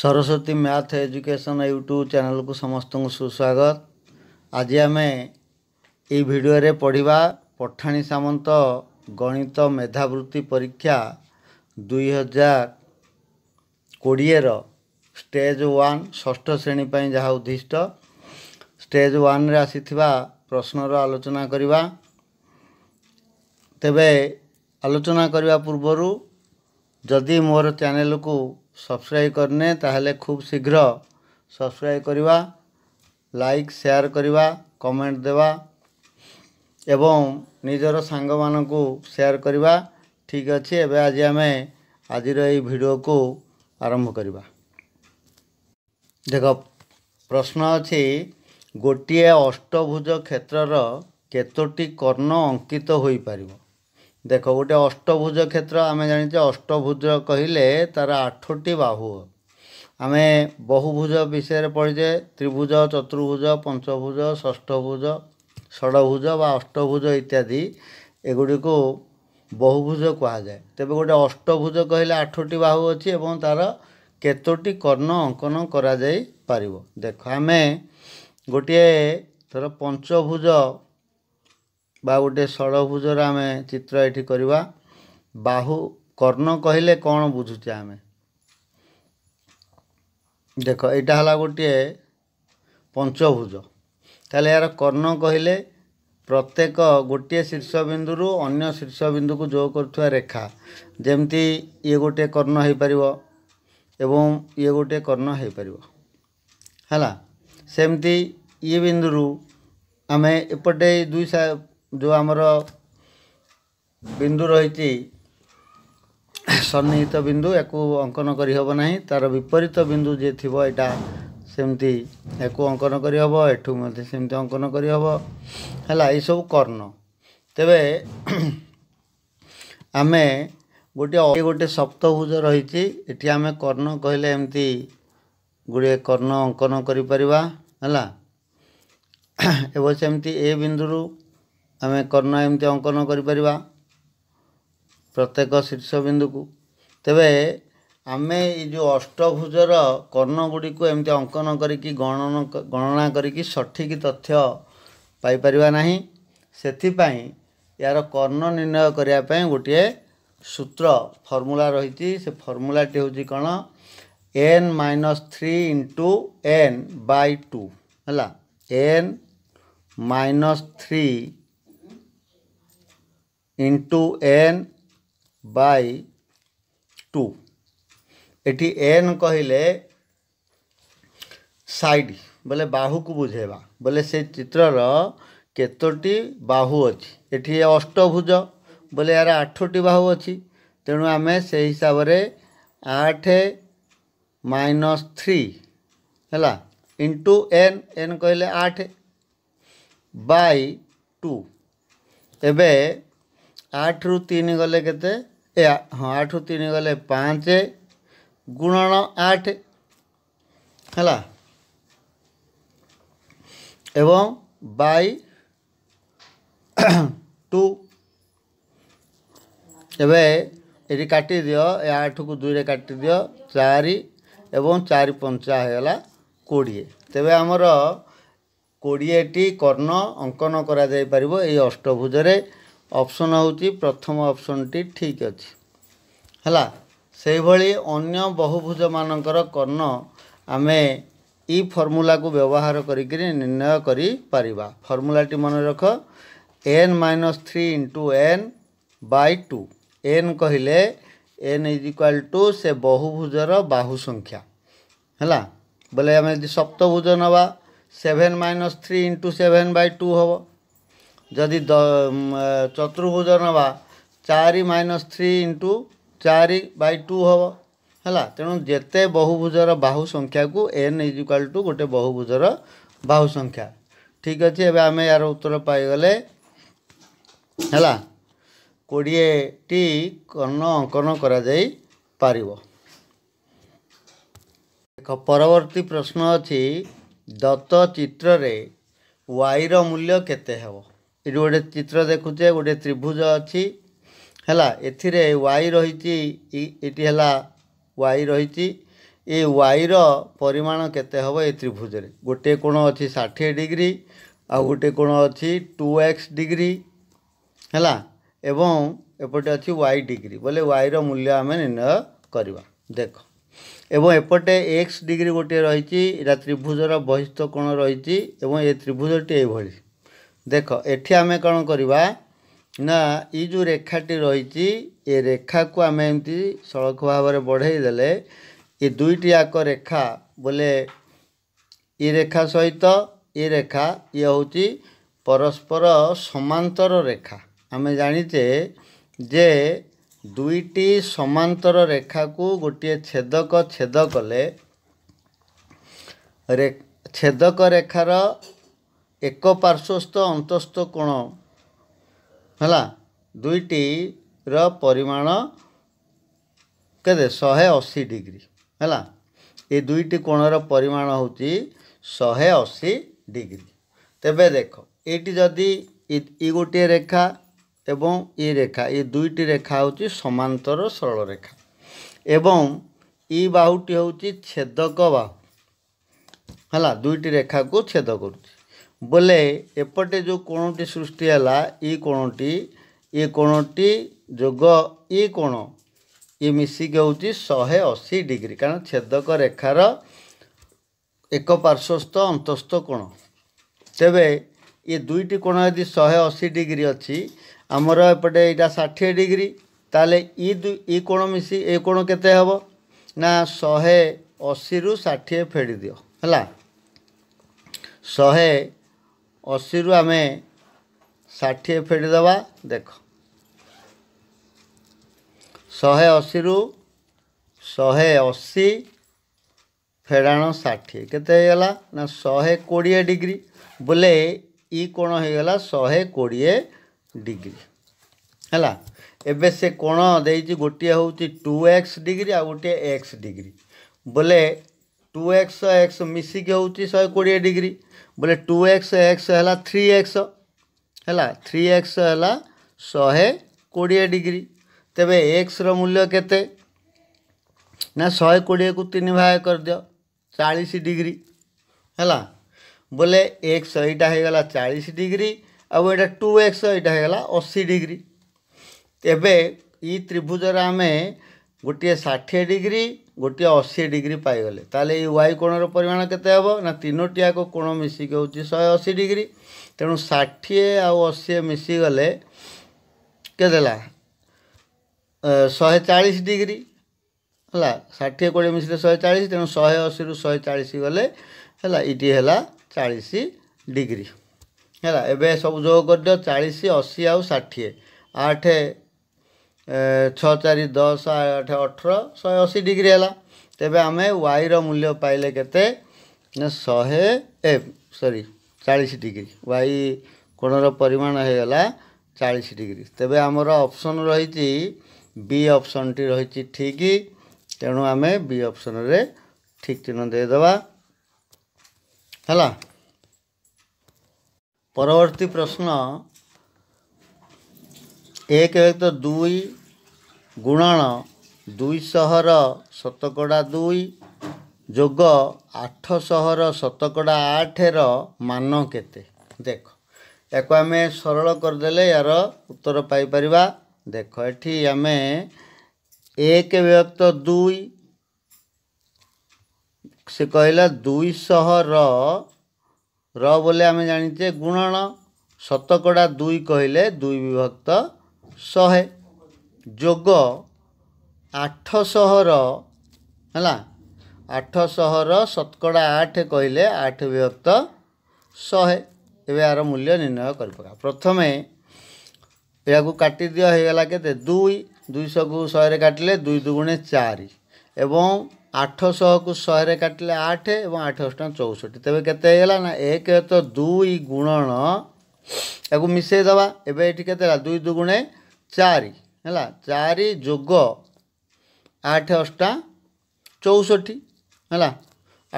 Saraswati math education YouTube ଚ୍ୟାନେଲ୍କୁ ସମସ୍ତଙ୍କୁ ସୁସ୍ୱାଗତ ଆଜି ଆମେ ଏଇ ଭିଡ଼ିଓରେ ପଢ଼ିବା ପଠାଣି ସାମନ୍ତ ଗଣିତ ମେଧାବୃତ୍ତି ପରୀକ୍ଷା ଦୁଇହଜାର କୋଡ଼ିଏର ଷ୍ଟେଜ୍ ୱାନ୍ ଷଷ୍ଠ ଶ୍ରେଣୀ ପାଇଁ ଯାହା ଉଦ୍ଦିଷ୍ଟ ଷ୍ଟେଜ୍ ୱାନ୍ରେ ଆସିଥିବା ପ୍ରଶ୍ନର ଆଲୋଚନା କରିବା ତେବେ ଆଲୋଚନା କରିବା ପୂର୍ବରୁ ଯଦି ମୋର ଚ୍ୟାନେଲ୍କୁ ସବସ୍କ୍ରାଇବ୍ କରିନେ ତାହେଲେ ଖୁବ୍ ଶୀଘ୍ର ସବସ୍କ୍ରାଇବ୍ କରିବା ଲାଇକ୍ ସେୟାର୍ କରିବା କମେଣ୍ଟ ଦେବା ଏବଂ ନିଜର ସାଙ୍ଗମାନଙ୍କୁ ସେୟାର୍ କରିବା ଠିକ୍ ଅଛି ଏବେ ଆଜି ଆମେ ଆଜିର ଏଇ ଭିଡ଼ିଓକୁ ଆରମ୍ଭ କରିବା ଦେଖ ପ୍ରଶ୍ନ ଅଛି ଗୋଟିଏ ଅଷ୍ଟଭୁଜ କ୍ଷେତ୍ରର କେତୋଟି କର୍ଣ୍ଣ ଅଙ୍କିତ ହୋଇପାରିବ ଦେଖ ଗୋଟେ ଅଷ୍ଟଭୁଜ କ୍ଷେତ୍ର ଆମେ ଜାଣିଛେ ଅଷ୍ଟଭୁଜ କହିଲେ ତା'ର ଆଠଟି ବାହୁ ଆମେ ବହୁଭୁଜ ବିଷୟରେ ପଢ଼ିଛେ ତ୍ରିଭୁଜ ଚତୁର୍ଭୁଜ ପଞ୍ଚଭୁଜ ଷଷ୍ଠଭୁଜ ଷଡ଼ଭୁଜ ବା ଅଷ୍ଟଭୁଜ ଇତ୍ୟାଦି ଏଗୁଡ଼ିକୁ ବହୁଭୁଜ କୁହାଯାଏ ତେବେ ଗୋଟେ ଅଷ୍ଟଭୁଜ କହିଲେ ଆଠଟି ବାହୁ ଅଛି ଏବଂ ତା'ର କେତୋଟି କର୍ଣ୍ଣ ଅଙ୍କନ କରାଯାଇପାରିବ ଦେଖ ଆମେ ଗୋଟିଏ ଧର ପଞ୍ଚଭୁଜ ବା ଗୋଟେ ଷଡ଼ଭୁଜର ଆମେ ଚିତ୍ର ଏଠି କରିବା ବାହୁ କର୍ଣ୍ଣ କହିଲେ କ'ଣ ବୁଝୁଛେ ଆମେ ଦେଖ ଏଇଟା ହେଲା ଗୋଟିଏ ପଞ୍ଚଭୁଜ ତାହେଲେ ଏହାର କର୍ଣ୍ଣ କହିଲେ ପ୍ରତ୍ୟେକ ଗୋଟିଏ ଶୀର୍ଷ ବିନ୍ଦୁରୁ ଅନ୍ୟ ଶୀର୍ଷ ବିନ୍ଦୁକୁ ଯୋଗ କରୁଥିବା ରେଖା ଯେମିତି ଇଏ ଗୋଟିଏ କର୍ଣ୍ଣ ହେଇପାରିବ ଏବଂ ଇଏ ଗୋଟିଏ କର୍ଣ୍ଣ ହେଇପାରିବ ହେଲା ସେମିତି ଇଏ ବିନ୍ଦୁରୁ ଆମେ ଏପଟେ ଦୁଇ ଯେଉଁ ଆମର ବିନ୍ଦୁ ରହିଛି ସନ୍ନିହିତ ବିନ୍ଦୁ ୟାକୁ ଅଙ୍କନ କରିହେବ ନାହିଁ ତା'ର ବିପରୀତ ବିନ୍ଦୁ ଯିଏ ଥିବ ଏଇଟା ସେମିତି ୟାକୁ ଅଙ୍କନ କରିହେବ ଏଠୁ ମଧ୍ୟ ସେମିତି ଅଙ୍କନ କରିହେବ ହେଲା ଏଇସବୁ କର୍ଣ୍ଣ ତେବେ ଆମେ ଗୋଟିଏ ଗୋଟିଏ ସପ୍ତଭୁଜ ରହିଛି ଏଠି ଆମେ କର୍ଣ୍ଣ କହିଲେ ଏମିତି ଗୁଡ଼ିଏ କର୍ଣ୍ଣ ଅଙ୍କନ କରିପାରିବା ହେଲା ଏବଂ ସେମିତି ଏ ବିନ୍ଦୁରୁ ଆମେ କର୍ଣ୍ଣ ଏମିତି ଅଙ୍କନ କରିପାରିବା ପ୍ରତ୍ୟେକ ଶୀର୍ଷ ବିନ୍ଦୁକୁ ତେବେ ଆମେ ଏ ଯେଉଁ ଅଷ୍ଟଭୁଜର କର୍ଣ୍ଣ ଗୁଡ଼ିକୁ ଏମିତି ଅଙ୍କନ କରିକି ଗଣନ ଗଣନା କରିକି ସଠିକ୍ ତଥ୍ୟ ପାଇପାରିବା ନାହିଁ ସେଥିପାଇଁ ଏହାର କର୍ଣ୍ଣ ନିର୍ଣ୍ଣୟ କରିବା ପାଇଁ ଗୋଟିଏ ସୂତ୍ର ଫର୍ମୁଲା ରହିଛି ସେ ଫର୍ମୁଲାଟି ହେଉଛି କ'ଣ n minus three into n by two ହେଲା n minus three into n by two এটি এন কহিলে সাইড ବୋଲେ ବାହୁକୁ ବୁଝେଇବା ବୋଲେ ସେ ଚିତ୍ରର କେତୋଟି ବାହୁ ଅଛି ଏଠି ଅଷ୍ଟଭୁଜ ବୋଲେ ଏହାର ଆଠଟି ବାହୁ ଅଛି ତେଣୁ ଆମେ ସେଇ ହିସାବରେ ଆଠ ମାଇନସ୍ ଥ୍ରୀ ହେଲା ଇଣ୍ଟୁ ଏନ୍ ଏନ୍ କହିଲେ ଆଠ ବାଇ ଟୁ ଏବେ ଆଠରୁ ତିନି ଗଲେ କେତେ ଏ ହଁ ଆଠରୁ ତିନି ଗଲେ ପାଞ୍ଚ ଗୁଣନ ଆଠ ହେଲା ଏବଂ ବାଇ ଟୁ ଏବେ ଏଠି କାଟିଦିଅ ଏ ଆଠକୁ ଦୁଇରେ କାଟିଦିଅ ଚାରି ଏବଂ ଚାରି ପଞ୍ଚା ହେଇଗଲା କୋଡ଼ିଏ ତେବେ ଆମର କୋଡ଼ିଏଟି କର୍ଣ୍ଣ ଅଙ୍କନ କରାଯାଇପାରିବ ଏହି ଅଷ୍ଟଭୁଜରେ ଅପସନ୍ ହେଉଛି ପ୍ରଥମ ଅପସନ୍ଟି ଠିକ୍ ଅଛି ହେଲା ସେହିଭଳି ଅନ୍ୟ ବହୁଭୁଜମାନଙ୍କର କର୍ଣ୍ଣ ଆମେ ଇ ଫର୍ମୁଲାକୁ ବ୍ୟବହାର କରିକିରି ନିର୍ଣ୍ଣୟ କରିପାରିବା ଫର୍ମୁଲାଟି ମନେ ରଖ n minus three into n by two n କହିଲେ ଏନ୍ ଇଜ୍ ଇକ୍ୱାଲ୍ ଟୁ ସେ ବହୁଭୁଜର ବାହୁ ସଂଖ୍ୟା ହେଲା ବୋଲେ ଆମେ ଯଦି ସପ୍ତଭୁଜ ନେବା seven minus three into seven by two ହେବ ଯଦି ଚତୁର୍ଭୁଜ ନେବା ଚାରି ମାଇନସ୍ ଥ୍ରୀ ଇଣ୍ଟୁ ଚାରି ବାଇ ଟୁ ହେବ ହେଲା ତେଣୁ ଯେତେ ବହୁଭୁଜର ବାହୁ ସଂଖ୍ୟାକୁ ଏନ୍ ଇଜ୍ ଇକ୍ୱାଲ୍ ଟୁ ଗୋଟେ ବହୁଭୁଜର ବାହୁ ସଂଖ୍ୟା ଠିକ୍ ଅଛି ଏବେ ଆମେ ଏହାର ଉତ୍ତର ପାଇଗଲେ ହେଲା କୋଡ଼ିଏଟି କର୍ଣ୍ଣ ଅଙ୍କନ କରାଯାଇପାରିବ ଏକ ପରବର୍ତ୍ତୀ ପ୍ରଶ୍ନ ଅଛି ଦତ୍ତ ଚିତ୍ରରେ ୱାଇର ମୂଲ୍ୟ କେତେ ହେବ ଏଠି ଗୋଟେ ଚିତ୍ର ଦେଖୁଛେ ଗୋଟେ ତ୍ରିଭୁଜ ଅଛି ହେଲା ଏଥିରେ ୱାଇ ରହିଛି ଏଠି ହେଲା ୱାଇ ରହିଛି ଏ ୱାଇର ପରିମାଣ କେତେ ହେବ ଏ ତ୍ରିଭୁଜରେ ଗୋଟିଏ କୋଣ ଅଛି ଷାଠିଏ ଡିଗ୍ରୀ ଆଉ ଗୋଟିଏ କୋଣ ଅଛି ଟୁ ଏକ୍ସ ଡିଗ୍ରୀ ହେଲା ଏବଂ ଏପଟେ ଅଛି ୱାଇ ଡିଗ୍ରୀ ବୋଲେ ୱାଇର ମୂଲ୍ୟ ଆମେ ନିର୍ଣ୍ଣୟ କରିବା ଦେଖ ଏବଂ ଏପଟେ ଏକ୍ସ ଡିଗ୍ରୀ ଗୋଟିଏ ରହିଛି ଏଇଟା ତ୍ରିଭୁଜର ବହିସ୍ଥ କୋଣ ରହିଛି ଏବଂ ଏ ତ୍ରିଭୁଜଟି ଏଇଭଳି ଦେଖ ଏଠି ଆମେ କ'ଣ କରିବା ନା ଏଇ ଯେଉଁ ରେଖାଟି ରହିଛି ଏ ରେଖାକୁ ଆମେ ଏମିତି ସଳଖ ଭାବରେ ବଢ଼େଇ ଦେଲେ ଏ ଦୁଇଟି ଯାକ ରେଖା ବୋଲେ ଏ ରେଖା ସହିତ ଏ ରେଖା ଇଏ ହେଉଛି ପରସ୍ପର ସମାନ୍ତର ରେଖା ଆମେ ଜାଣିଛେ ଯେ ଦୁଇଟି ସମାନ୍ତର ରେଖାକୁ ଗୋଟିଏ ଛେଦକ ଛେଦ କଲେ ଛେଦକ ରେଖାର ଏକ ପାର୍ଶ୍ୱସ୍ଥ ଅନ୍ତସ୍ଥ କୋଣ ହେଲା ଦୁଇଟିର ପରିମାଣ କେତେ ଶହେ ଅଶୀ ଡିଗ୍ରୀ ହେଲା ଏ ଦୁଇଟି କୋଣର ପରିମାଣ ହେଉଛି ଶହେ ଅଶୀ ଡିଗ୍ରୀ ତେବେ ଦେଖ ଏଇଟି ଯଦି ଇ ଗୋଟିଏ ରେଖା ଏବଂ ଇ ରେଖା ଏ ଦୁଇଟି ରେଖା ହେଉଛି ସମାନ୍ତର ସରଳ ରେଖା ଏବଂ ଇ ବାହୁଟି ହେଉଛି ଛେଦକ ବାହୁ ହେଲା ଦୁଇଟି ରେଖାକୁ ଛେଦ କରୁଛି ବୋଲେ ଏପଟେ ଯେଉଁ କୋଣଟି ସୃଷ୍ଟି ହେଲା ଇ କୋଣଟି ଇ କୋଣଟି ଯୋଗ ଇ କୋଣ ଇ ମିଶିକି ହେଉଛି ଶହେ ଅଶୀ ଡିଗ୍ରୀ କାରଣ ଛେଦକ ରେଖାର ଏକ ପାର୍ଶ୍ୱସ୍ଥ ଅନ୍ତସ୍ଥ କୋଣ ତେବେ ଏ ଦୁଇଟି କୋଣ ଯଦି ଶହେ ଅଶୀ ଡିଗ୍ରୀ ଅଛି ଆମର ଏପଟେ ଏଇଟା ଷାଠିଏ ଡିଗ୍ରୀ ତାହେଲେ ଇ ଦୁଇ ଇ କୋଣ ମିଶି ଏ କୋଣ କେତେ ହେବ ନା ଶହେ ଅଶୀରୁ ଷାଠିଏ ଫେଡ଼ିଦିଅ ହେଲା ଶହେ ଅଶୀରୁ ଆମେ ଷାଠିଏ ଫେରିଦେବା ଦେଖ ଶହେ ଅଶୀରୁ ଶହେ ଅଶୀ ଫେଡ଼ାଣ ଷାଠିଏ କେତେ ହେଇଗଲା ନା ଶହେ କୋଡ଼ିଏ ଡିଗ୍ରୀ ବୋଲେ ଇ କୋଣ ହେଇଗଲା ଶହେ କୋଡ଼ିଏ ଡିଗ୍ରୀ ହେଲା ଏବେ ସେ କୋଣ ଦେଇଛି ଗୋଟିଏ ହେଉଛି ଟୁ ଏକ୍ସ ଡିଗ୍ରୀ ଆଉ ଗୋଟିଏ ଏକ୍ସ ଡିଗ୍ରୀ ବୋଲେ टू एक्स एक्स मिसिक होे कोड़े डिग्री बोले टू एक्स एक्स है थ्री एक्स है थ्री एक्स है शहे कोड़े डिग्री तेरे एक्स रूल्य के शहे कोड़े को तीन भाग कर दि चालीस डिग्री है बोले एक्स यहाँ हो गला चालीस डिग्री आउ ये टू एक्स यहाँ हो गला अशी डिग्री एवं इ त्रिभुज आम गोटे षाठी डिग्री ଗୋଟିଏ ଅଶୀ ଡିଗ୍ରୀ ପାଇଗଲେ ତାହେଲେ ଏଇ ୱାଇ କୋଣର ପରିମାଣ କେତେ ହେବ ନା ତିନୋଟି ଯାକ କୋଣ ମିଶିକି ହେଉଛି ଶହେ ଅଶୀ ଡିଗ୍ରୀ ତେଣୁ ଷାଠିଏ ଆଉ ଅଶୀ ମିଶିଗଲେ କେତେ ହେଲା ଶହେ ଚାଳିଶ ଡିଗ୍ରୀ ହେଲା ଷାଠିଏ କୋଡ଼ିଏ ମିଶିଲେ ଶହେ ଚାଳିଶ ତେଣୁ ଶହେ ଅଶୀରୁ ଶହେ ଚାଳିଶ ଗଲେ ହେଲା ଇଟି ହେଲା ଚାଳିଶ ଡିଗ୍ରୀ ହେଲା ଏବେ ସବୁ ଯୋଗ କରିଦିଅ ଚାଳିଶ ଅଶୀ ଆଉ ଷାଠିଏ ଆଠ ଛଅ ଚାରି ଦଶ ଆଠ ଅଠର ଶହେ ଅଶୀ ଡିଗ୍ରୀ ହେଲା ତେବେ ଆମେ ୱାଇର ମୂଲ୍ୟ ପାଇଲେ କେତେ ନା ଶହେ ଏ ସରି ଚାଳିଶ ଡିଗ୍ରୀ ୱାଇ କୋଣର ପରିମାଣ ହୋଇଗଲା ଚାଳିଶ ଡିଗ୍ରୀ ତେବେ ଆମର ଅପସନ୍ ରହିଛି ବି ଅପସନ୍ଟି ରହିଛି ଠିକ୍ ତେଣୁ ଆମେ ବି ଅପସନ୍ରେ ଠିକ୍ ଚିହ୍ନ ଦେଇଦେବା ହେଲା ପରବର୍ତ୍ତୀ ପ୍ରଶ୍ନ ଏକ ଏକ ଦୁଇ ଗୁଣଣ ଦୁଇଶହର ଶତକଡ଼ା ଦୁଇ ଯୋଗ ଆଠଶହର ଶତକଡ଼ା ଆଠର ମାନ କେତେ ଦେଖ ଏହାକୁ ଆମେ ସରଳ କରିଦେଲେ ଏହାର ଉତ୍ତର ପାଇପାରିବା ଦେଖ ଏଠି ଆମେ ଏକ ବିଭକ୍ତ ଦୁଇ ସେ କହିଲା ଦୁଇଶହର ର ବୋଲି ଆମେ ଜାଣିଛେ ଗୁଣଣ ଶତକଡ଼ା ଦୁଇ କହିଲେ ଦୁଇ ବିଭକ୍ତ ଶହେ ଯୋଗ ଆଠଶହର ହେଲା ଆଠଶହର ଶତକଡ଼ା ଆଠ କହିଲେ ଆଠ ବିଭକ୍ତ ଶହେ ଏବେ ଏହାର ମୂଲ୍ୟ ନିର୍ଣ୍ଣୟ କରିପକା ପ୍ରଥମେ ଏହାକୁ କାଟିଦିଅ ହେଇଗଲା କେତେ ଦୁଇ ଦୁଇଶହକୁ ଶହେରେ କାଟିଲେ ଦୁଇ ଦୁଗୁଣେ ଚାରି ଏବଂ ଆଠଶହକୁ ଶହେରେ କାଟିଲେ ଆଠ ଏବଂ ଆଠଶହ ଟଙ୍କା ଚଉଷଠି ତେବେ କେତେ ହେଇଗଲା ନା ଏକ ତ ଦୁଇ ଗୁଣନ ଏହାକୁ ଦେବା ଏବେ ଏଠି କେତେ ହେଲା ଦୁଇ ଦୁଗୁଣେ ଚାରି है चार जुग आठ अष्टा चौसठ है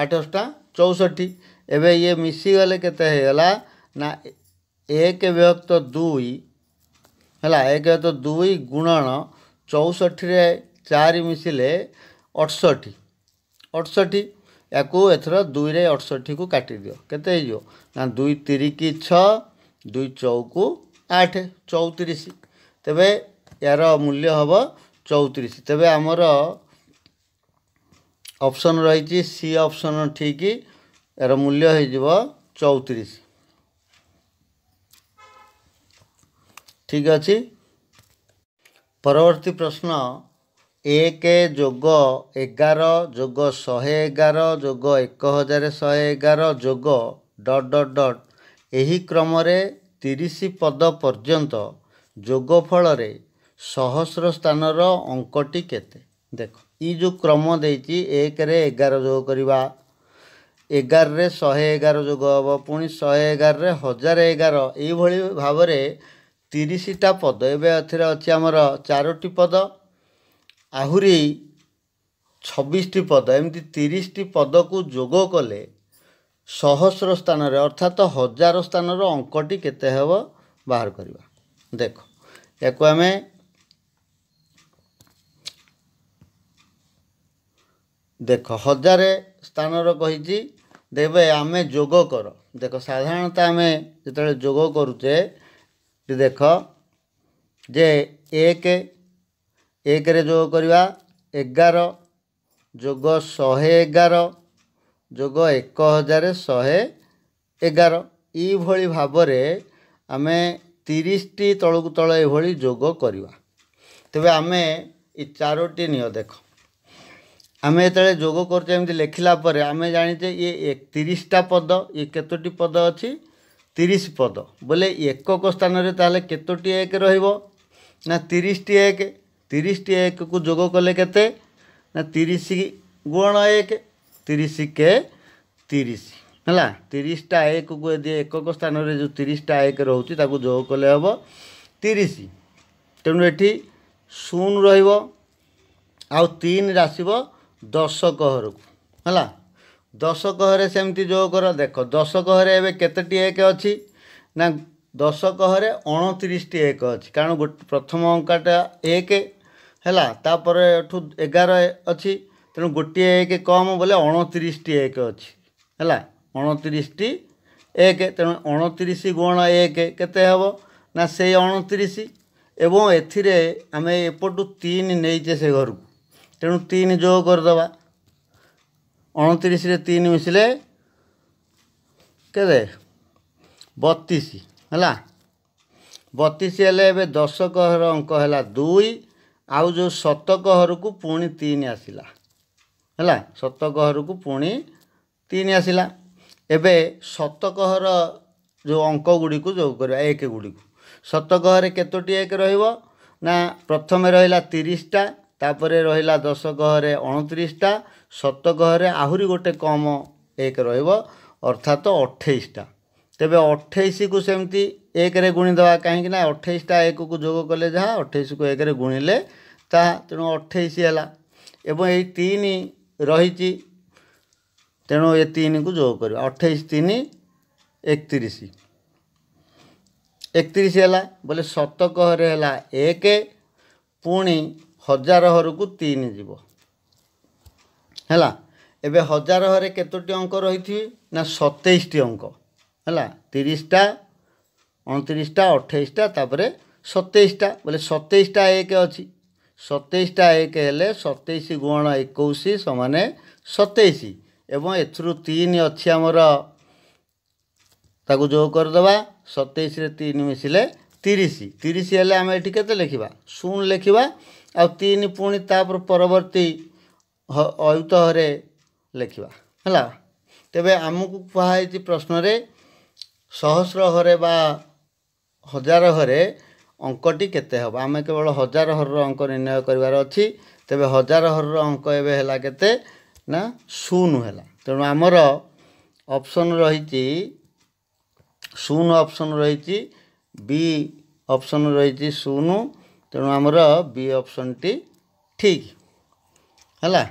आठ अष्टा चौसठ एवं ये मिसीगले के ना एक व्यक्त दुई है एक व्यक्त दुई गुणन चौसठ चार मिसले अठसठ अठसठ या एथर दुई अठसठ को काटिद केत दुई तीर छ दुई चौ को आठ चौतीस तेरे ଏହାର ମୂଲ୍ୟ ହେବ ଚଉତିରିଶ ତେବେ ଆମର ଅପସନ୍ ରହିଛି ସି ଅପସନ୍ ଠିକ ଏହାର ମୂଲ୍ୟ ହେଇଯିବ ଚଉତିରିଶ ଠିକ୍ ଅଛି ପରବର୍ତ୍ତୀ ପ୍ରଶ୍ନ ଏକ ଯୋଗ ଏଗାର ଯୋଗ ଶହେ ଏଗାର ଯୋଗ ଏକ ହଜାର ଶହେ ଏଗାର ଯୋଗ ଡଟ୍ ଡଟ୍ ଡଟ୍ ଏହି କ୍ରମରେ ତିରିଶ ପଦ ପର୍ଯ୍ୟନ୍ତ ଯୋଗ ଫଳରେ ସହସ୍ର ସ୍ଥାନର ଅଙ୍କଟି କେତେ ଦେଖ ଏଇ ଯେଉଁ କ୍ରମ ଦେଇଛି ଏକରେ ଏଗାର ଯୋଗ କରିବା ଏଗାରରେ ଶହେ ଏଗାର ଯୋଗ ହେବ ପୁଣି ଶହେ ଏଗାରରେ ହଜାର ଏଗାର ଏଇଭଳି ଭାବରେ ତିରିଶଟା ପଦ ଏବେ ଏଥିରେ ଅଛି ଆମର ଚାରୋଟି ପଦ ଆହୁରି ଛବିଶଟି ପଦ ଏମିତି ତିରିଶଟି ପଦକୁ ଯୋଗ କଲେ ସହସ୍ର ସ୍ଥାନରେ ଅର୍ଥାତ ହଜାର ସ୍ଥାନର ଅଙ୍କଟି କେତେ ହେବ ବାହାର କରିବା ଦେଖ ଏହାକୁ ଆମେ ଦେଖ ହଜାରେ ସ୍ଥାନର କହିଛି ଦେବେ ଆମେ ଯୋଗ କର ଦେଖ ସାଧାରଣତଃ ଆମେ ଯେତେବେଳେ ଯୋଗ କରୁଛେ ଦେଖ ଯେ ଏକ ଏକରେ ଯୋଗ କରିବା ଏଗାର ଯୋଗ ଶହେ ଏଗାର ଯୋଗ ଏକ ହଜାର ଶହେ ଏଗାର ଏଇଭଳି ଭାବରେ ଆମେ ତିରିଶଟି ତଳକୁ ତଳ ଏଭଳି ଯୋଗ କରିବା ତେବେ ଆମେ ଏ ଚାରୋଟି ନିଅ ଦେଖ ଆମେ ଯେତେବେଳେ ଯୋଗ କରୁଛେ ଏମିତି ଲେଖିଲା ପରେ ଆମେ ଜାଣିଛେ ଇଏ ତିରିଶଟା ପଦ ଇଏ କେତୋଟି ପଦ ଅଛି ତିରିଶ ପଦ ବୋଲେ ଏକକ ସ୍ଥାନରେ ତାହେଲେ କେତୋଟି ଏକ ରହିବ ନା ତିରିଶଟି ଏକ ତିରିଶଟି ଏକକୁ ଯୋଗ କଲେ କେତେ ନା ତିରିଶ ଗୁଣ ଏକ ତିରିଶ କେ ତିରିଶ ହେଲା ତିରିଶଟା ଏକକୁ ଯଦି ଏକକ ସ୍ଥାନରେ ଯେଉଁ ତିରିଶଟା ଏକ ରହୁଛି ତାକୁ ଯୋଗ କଲେ ହେବ ତିରିଶ ତେଣୁ ଏଠି ଶୂନ ରହିବ ଆଉ ତିନିରେ ଆସିବ ଦଶ କହରକୁ ହେଲା ଦଶ କହରେ ସେମିତି ଯୋଗ କର ଦେଖ ଦଶ କହରେ ଏବେ କେତେଟି ଏକ ଅଛି ନା ଦଶ କହରେ ଅଣତିରିଶଟି ଏକ ଅଛି କାରଣ ପ୍ରଥମ ଅଙ୍କାଟା ଏକ ହେଲା ତାପରେ ଏଠୁ ଏଗାର ଅଛି ତେଣୁ ଗୋଟିଏ ଏକ କମ୍ ବୋଲେ ଅଣତିରିଶଟି ଏକ ଅଛି ହେଲା ଅଣତିରିଶଟି ଏକ ତେଣୁ ଅଣତିରିଶ ଗୁଣ ଏକ କେତେ ହେବ ନା ସେଇ ଅଣତିରିଶ ଏବଂ ଏଥିରେ ଆମେ ଏପଟୁ ତିନି ନେଇଛେ ସେ ଘରକୁ ତେଣୁ ତିନି ଯୋଗ କରିଦେବା ଅଣତିରିଶରେ ତିନି ମିଶିଲେ କେତେ ବତିଶ ହେଲା ବତିଶ ହେଲେ ଏବେ ଦଶ କହର ଅଙ୍କ ହେଲା ଦୁଇ ଆଉ ଯେଉଁ ଶତକହରକୁ ପୁଣି ତିନି ଆସିଲା ହେଲା ଶତକହରକୁ ପୁଣି ତିନି ଆସିଲା ଏବେ ଶତକହର ଯେଉଁ ଅଙ୍କ ଗୁଡ଼ିକୁ ଯୋଗ କରିବା ଏକ ଗୁଡ଼ିକୁ ଶତକହରେ କେତୋଟି ଏକ ରହିବ ନା ପ୍ରଥମେ ରହିଲା ତିରିଶଟା ତାପରେ ରହିଲା ଦଶ ଗ୍ରହରେ ଅଣତିରିଶଟା ସତ ଗ୍ରହରେ ଆହୁରି ଗୋଟେ କମ ଏକ ରହିବ ଅର୍ଥାତ୍ ଅଠେଇଶଟା ତେବେ ଅଠେଇଶକୁ ସେମିତି ଏକରେ ଗୁଣିଦେବା କାହିଁକିନା ଅଠେଇଶଟା ଏକକୁ ଯୋଗ କଲେ ଯାହା ଅଠେଇଶକୁ ଏକରେ ଗୁଣିଲେ ତାହା ତେଣୁ ଅଠେଇଶ ହେଲା ଏବଂ ଏଇ ତିନି ରହିଛି ତେଣୁ ଏ ତିନିକୁ ଯୋଗ କରିବା ଅଠେଇଶ ତିନି ଏକତିରିଶ ଏକତିରିଶ ହେଲା ବୋଲେ ସତ ହେଲା ଏକ ପୁଣି ହଜାର ହରକୁ ତିନି ଯିବ ହେଲା ଏବେ ହଜାର ହରେ କେତୋଟି ଅଙ୍କ ରହିଛି ନା ସତେଇଶଟି ଅଙ୍କ ହେଲା ତିରିଶଟା ଅଣତିରିଶଟା ଅଠେଇଶଟା ତା'ପରେ ସତେଇଶଟା ବୋଲେ ସତେଇଶଟା ଏକ ଅଛି ସତେଇଶଟା ଏକ ହେଲେ ସତେଇଶ ଗୁଣ ଏକୋଇଶ ସମାନେ ସତେଇଶ ଏବଂ ଏଥିରୁ ତିନି ଅଛି ଆମର ତାକୁ ଯୋଗ କରିଦେବା ସତେଇଶରେ ତିନି ମିଶିଲେ ତିରିଶ ତିରିଶ ହେଲେ ଆମେ ଏଠି କେତେ ଲେଖିବା ଶୂନ ଲେଖିବା ଆଉ ତିନି ପୁଣି ତା'ପରେ ପରବର୍ତ୍ତୀ ଅୟୁତରେ ଲେଖିବା ହେଲା ତେବେ ଆମକୁ କୁହାହେଇଛି ପ୍ରଶ୍ନରେ ସହସ୍ର ହରେ ବା ହଜାର ହରେ ଅଙ୍କଟି କେତେ ହେବ ଆମେ କେବଳ ହଜାର ହରର ଅଙ୍କ ନିର୍ଣ୍ଣୟ କରିବାର ଅଛି ତେବେ ହଜାର ହରର ଅଙ୍କ ଏବେ ହେଲା କେତେ ନା ଶୂନ ହେଲା ତେଣୁ ଆମର ଅପସନ୍ ରହିଛି ଶୂନ ଅପସନ୍ ରହିଛି ବି ଅପସନ୍ ରହିଛି ଶୂନ ତେଣୁ ଆମର ବି ଅପସନ୍ଟି ଠିକ୍ ହେଲା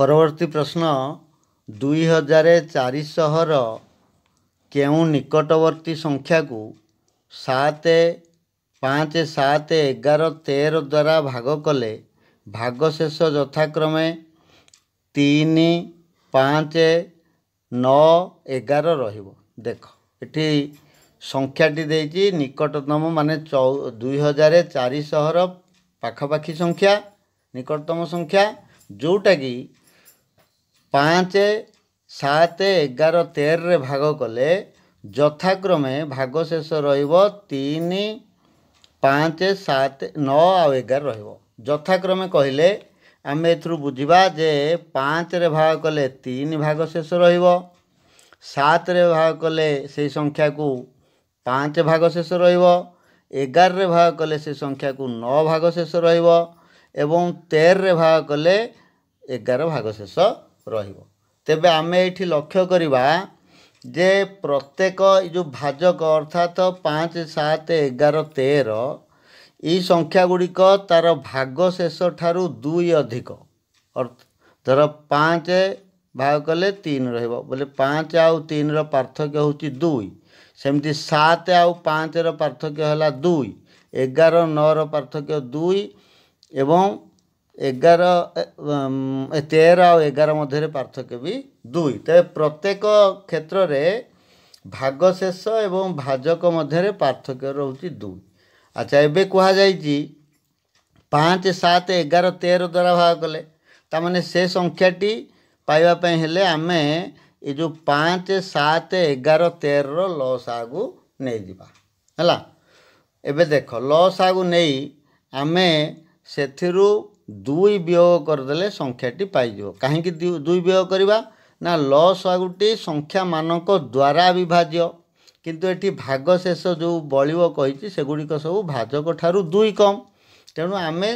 ପରବର୍ତ୍ତୀ ପ୍ରଶ୍ନ ଦୁଇ ହଜାର ଚାରିଶହର କେଉଁ ନିକଟବର୍ତ୍ତୀ ସଂଖ୍ୟାକୁ ସାତ ପାଞ୍ଚ ସାତ ଏଗାର ତେର ଦ୍ୱାରା ଭାଗ କଲେ ଭାଗଶେଷ ଯଥାକ୍ରମେ ତିନି ପାଞ୍ଚ ନଅ ଏଗାର ରହିବ ଦେଖ ଏଠି ସଂଖ୍ୟାଟି ଦେଇଛି ନିକଟତମ ମାନେ ଚଉ ଦୁଇ ହଜାର ଚାରିଶହର ପାଖାପାଖି ସଂଖ୍ୟା ନିକଟତମ ସଂଖ୍ୟା ଯେଉଁଟାକି ପାଞ୍ଚ ସାତ ଏଗାର ତେରରେ ଭାଗ କଲେ ଯଥାକ୍ରମେ ଭାଗ ଶେଷ ରହିବ ତିନି ପାଞ୍ଚ ସାତ ନଅ ଆଉ ଏଗାର ରହିବ ଯଥାକ୍ରମେ କହିଲେ ଆମେ ଏଥିରୁ ବୁଝିବା ଯେ ପାଞ୍ଚରେ ଭାଗ କଲେ ତିନି ଭାଗ ଶେଷ ରହିବ ସାତରେ ଭାଗ କଲେ ସେହି ସଂଖ୍ୟାକୁ ପାଞ୍ଚ ଭାଗ ଶେଷ ରହିବ ଏଗାରରେ ଭାଗ କଲେ ସେ ସଂଖ୍ୟାକୁ ନଅ ଭାଗ ଶେଷ ରହିବ ଏବଂ ତେରରେ ଭାଗ କଲେ ଏଗାର ଭାଗ ଶେଷ ରହିବ ତେବେ ଆମେ ଏଇଠି ଲକ୍ଷ୍ୟ କରିବା ଯେ ପ୍ରତ୍ୟେକ ଏ ଯେଉଁ ଭାଜକ ଅର୍ଥାତ ପାଞ୍ଚ ସାତ ଏଗାର ତେର ଏଇ ସଂଖ୍ୟାଗୁଡ଼ିକ ତା'ର ଭାଗ ଶେଷ ଠାରୁ ଦୁଇ ଅଧିକ ଧର ପାଞ୍ଚ ଭାଗ କଲେ ତିନି ରହିବ ବୋଲେ ପାଞ୍ଚ ଆଉ ତିନିର ପାର୍ଥକ୍ୟ ହେଉଛି ଦୁଇ ସେମିତି ସାତ ଆଉ ପାଞ୍ଚର ପାର୍ଥକ୍ୟ ହେଲା ଦୁଇ ଏଗାର ନଅର ପାର୍ଥକ୍ୟ ଦୁଇ ଏବଂ ଏଗାର ତେର ଆଉ ଏଗାର ମଧ୍ୟରେ ପାର୍ଥକ୍ୟ ବି ଦୁଇ ତେବେ ପ୍ରତ୍ୟେକ କ୍ଷେତ୍ରରେ ଭାଗ ଶେଷ ଏବଂ ଭାଜକ ମଧ୍ୟରେ ପାର୍ଥକ୍ୟ ରହୁଛି ଦୁଇ ଆଚ୍ଛା ଏବେ କୁହାଯାଇଛି ପାଞ୍ଚ ସାତ ଏଗାର ତେର ଦ୍ୱାରା ଭାଗ କଲେ ତା'ମାନେ ସେ ସଂଖ୍ୟାଟି ପାଇବା ପାଇଁ ହେଲେ ଆମେ ଏ ଯେଉଁ ପାଞ୍ଚ ସାତ ଏଗାର ତେରର ଲସ୍ ଆଗୁ ନେଇଯିବା ହେଲା ଏବେ ଦେଖ ଲସ୍ ଆଗୁ ନେଇ ଆମେ ସେଥିରୁ ଦୁଇ ବିୟୋଗ କରିଦେଲେ ସଂଖ୍ୟାଟି ପାଇଯିବ କାହିଁକି ଦୁଇ ବିୟୋଗ କରିବା ନା ଲସ୍ ଆଗୁଟି ସଂଖ୍ୟାମାନଙ୍କ ଦ୍ୱାରା ବିଭାଜ୍ୟ କିନ୍ତୁ ଏଠି ଭାଗ ଶେଷ ଯେଉଁ ବଳିବ କହିଛି ସେଗୁଡ଼ିକ ସବୁ ଭାଜକ ଠାରୁ ଦୁଇ କମ୍ ତେଣୁ ଆମେ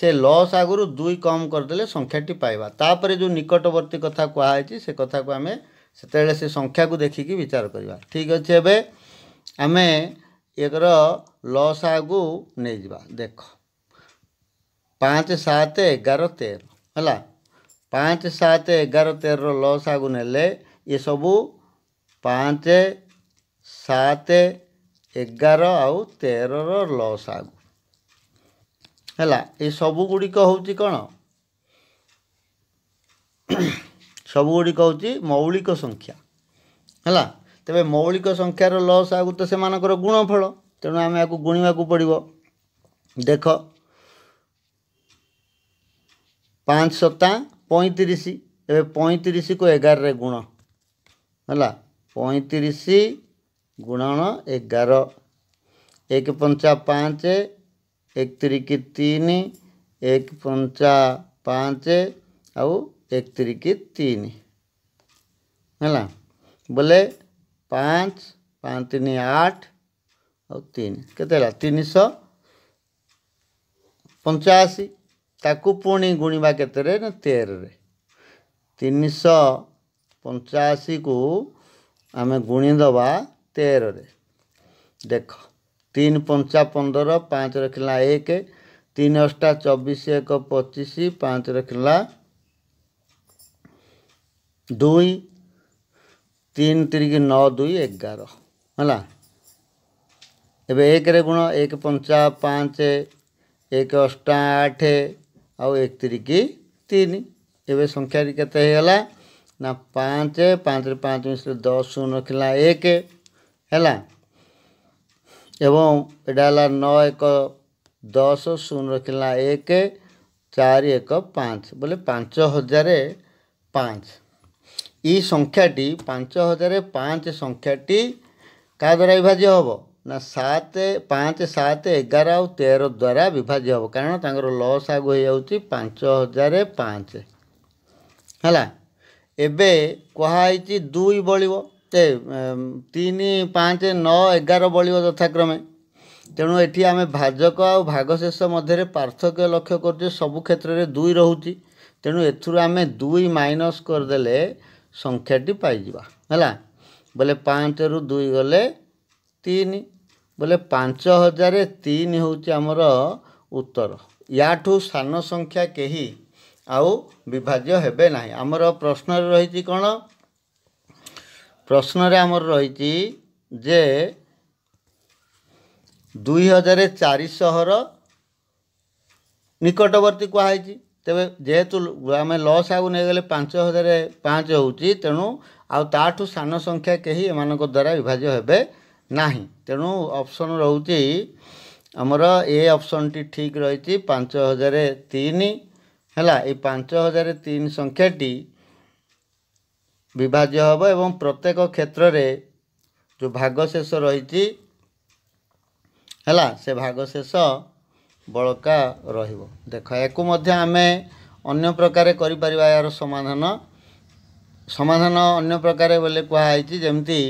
से लस आगर दुई कम करदे संख्या जो निकटवर्ती कथ कहुई से कथा को आम से संख्या को देखिक विचार करवा ठीक अच्छे एवं आम एक लस आगु नहीं जा देख पाँच सात एगार तेर है पाँच सात एगार तेर लस आगु ने ये सबू पाँच सात एगार आ तेर लस आगु ହେଲା ଗୁଡ଼ିକ ହେଉଛି କ'ଣ ସବୁଗୁଡ଼ିକ ହେଉଛି ମୌଳିକ ସଂଖ୍ୟା ହେଲା ତେବେ ମୌଳିକ ସଂଖ୍ୟାର ଲସ୍ ଆଗକୁ ତ ସେମାନଙ୍କର ଗୁଣ ଫଳ ତେଣୁ ଆମେ ଆକୁ ଗୁଣିବାକୁ ପଡ଼ିବ ଦେଖ ପାଞ୍ଚ ସତା ପଇଁତିରିଶ ଏବେ ପଇଁତିରିଶକୁ ଏଗାରରେ ଗୁଣ ହେଲା ପଇଁତିରିଶ ଗୁଣଣ ଏଗାର ଏକ ପଞ୍ଚା ପାଞ୍ଚ एक तरीक तीन एक पंचा पाँच आउ एक तरीक तीन है बोले पाँच पाँच तीन आठ आन केन श पंचाशी ताकू पुणी गुणवा के तेरे तीन श पंचाशी को आम गुणीदबा तेरह देख तीन पंचा पंदर पाँच रखला एक तीन अष्टा चौबीस एक पचीस पाँच रखला दुई तीन तीन नौ दुई एगार है एवं एक रे गुण एक पंचा पाँच एक अष्टा आठ आउ एक तीन तीन एवं संख्या के ना पाँच पाँच पाँच मिश्र दस शून रखला एक है ଏବଂ ଏଇଟା ହେଲା ନଅ ଏକ ଦଶ ଶୂନ ରଖିଲା ଏକ ଚାରି ଏକ ପାଞ୍ଚ ବୋଲେ ପାଞ୍ଚ ହଜାର ପାଞ୍ଚ ଏଇ ସଂଖ୍ୟାଟି ପାଞ୍ଚ ହଜାର ପାଞ୍ଚ ସଂଖ୍ୟାଟି କାହା ଦ୍ୱାରା ବିଭାଜ୍ୟ ହେବ ନା ସାତ ପାଞ୍ଚ ସାତ ଏଗାର ଆଉ ତେର ଦ୍ୱାରା ବିଭାଜ୍ୟ ହେବ କାରଣ ତାଙ୍କର ଲସ୍ ଆଗ ହୋଇଯାଉଛି ପାଞ୍ଚ ହଜାର ପାଞ୍ଚ ହେଲା ଏବେ କୁହାହେଇଛି ଦୁଇ ବଳିବ ଯେ ତିନି ପାଞ୍ଚ ନଅ ଏଗାର ବଳିବ ଯଥାକ୍ରମେ ତେଣୁ ଏଠି ଆମେ ଭାଜକ ଆଉ ଭାଗଶେଷ ମଧ୍ୟରେ ପାର୍ଥକ୍ୟ ଲକ୍ଷ୍ୟ କରୁଛେ ସବୁ କ୍ଷେତ୍ରରେ ଦୁଇ ରହୁଛି ତେଣୁ ଏଥିରୁ ଆମେ ଦୁଇ ମାଇନସ୍ କରିଦେଲେ ସଂଖ୍ୟାଟି ପାଇଯିବା ହେଲା ବୋଲେ ପାଞ୍ଚରୁ ଦୁଇ ଗଲେ ତିନି ବୋଲେ ପାଞ୍ଚ ହଜାର ତିନି ହେଉଛି ଆମର ଉତ୍ତର ୟାଠୁ ସାନ ସଂଖ୍ୟା କେହି ଆଉ ବିଭାଜ୍ୟ ହେବେ ନାହିଁ ଆମର ପ୍ରଶ୍ନରେ ରହିଛି କ'ଣ ପ୍ରଶ୍ନରେ ଆମର ରହିଛି ଯେ ଦୁଇ ହଜାର ଚାରିଶହର ନିକଟବର୍ତ୍ତୀ କୁହାହେଇଛି ତେବେ ଯେହେତୁ ଆମେ ଲସ୍ ଆଗକୁ ନେଇଗଲେ ପାଞ୍ଚ ହଜାର ପାଞ୍ଚ ହେଉଛି ତେଣୁ ଆଉ ତାଠୁ ସାନ ସଂଖ୍ୟା କେହି ଏମାନଙ୍କ ଦ୍ୱାରା ବିଭାଜ୍ୟ ହେବେ ନାହିଁ ତେଣୁ ଅପସନ୍ ରହୁଛି ଆମର ଏ ଅପସନ୍ଟି ଠିକ୍ ରହିଛି ପାଞ୍ଚ ହଜାର ତିନି ହେଲା ଏଇ ପାଞ୍ଚ ହଜାର ତିନି ସଂଖ୍ୟାଟି ବିଭାଜ୍ୟ ହେବ ଏବଂ ପ୍ରତ୍ୟେକ କ୍ଷେତ୍ରରେ ଯେଉଁ ଭାଗଶେଷ ରହିଛି ହେଲା ସେ ଭାଗ ଶେଷ ବଳକା ରହିବ ଦେଖ ଏହାକୁ ମଧ୍ୟ ଆମେ ଅନ୍ୟ ପ୍ରକାରେ କରିପାରିବା ଏହାର ସମାଧାନ ସମାଧାନ ଅନ୍ୟ ପ୍ରକାର ବୋଲି କୁହାଯାଇଛି ଯେମିତି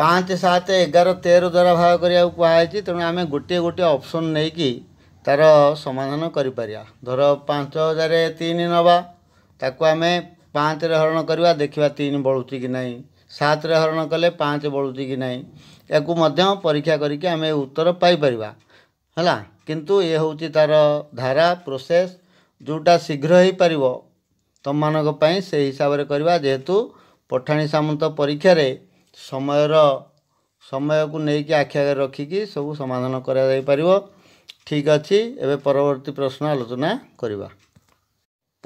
ପାଞ୍ଚ ସାତ ଏଗାର ତେର ଦ୍ୱାରା ଭାଗ କରିବାକୁ କୁହାଯାଇଛି ତେଣୁ ଆମେ ଗୋଟିଏ ଗୋଟିଏ ଅପସନ୍ ନେଇକି ତା'ର ସମାଧାନ କରିପାରିବା ଧର ପାଞ୍ଚ ହଜାର ତିନି ନେବା ତାକୁ ଆମେ ପାଞ୍ଚରେ ହରଣ କରିବା ଦେଖିବା ତିନି ବଳୁଛି କି ନାହିଁ ସାତରେ ହରଣ କଲେ ପାଞ୍ଚ ବଳୁଛି କି ନାହିଁ ଏହାକୁ ମଧ୍ୟ ପରୀକ୍ଷା କରିକି ଆମେ ଉତ୍ତର ପାଇପାରିବା ହେଲା କିନ୍ତୁ ଏ ହେଉଛି ତା'ର ଧାରା ପ୍ରୋସେସ୍ ଯେଉଁଟା ଶୀଘ୍ର ହେଇପାରିବ ତୁମମାନଙ୍କ ପାଇଁ ସେହି ହିସାବରେ କରିବା ଯେହେତୁ ପଠାଣି ସାମନ୍ତ ପରୀକ୍ଷାରେ ସମୟର ସମୟକୁ ନେଇକି ଆଖି ଆଗରେ ରଖିକି ସବୁ ସମାଧାନ କରାଯାଇପାରିବ ଠିକ୍ ଅଛି ଏବେ ପରବର୍ତ୍ତୀ ପ୍ରଶ୍ନ ଆଲୋଚନା କରିବା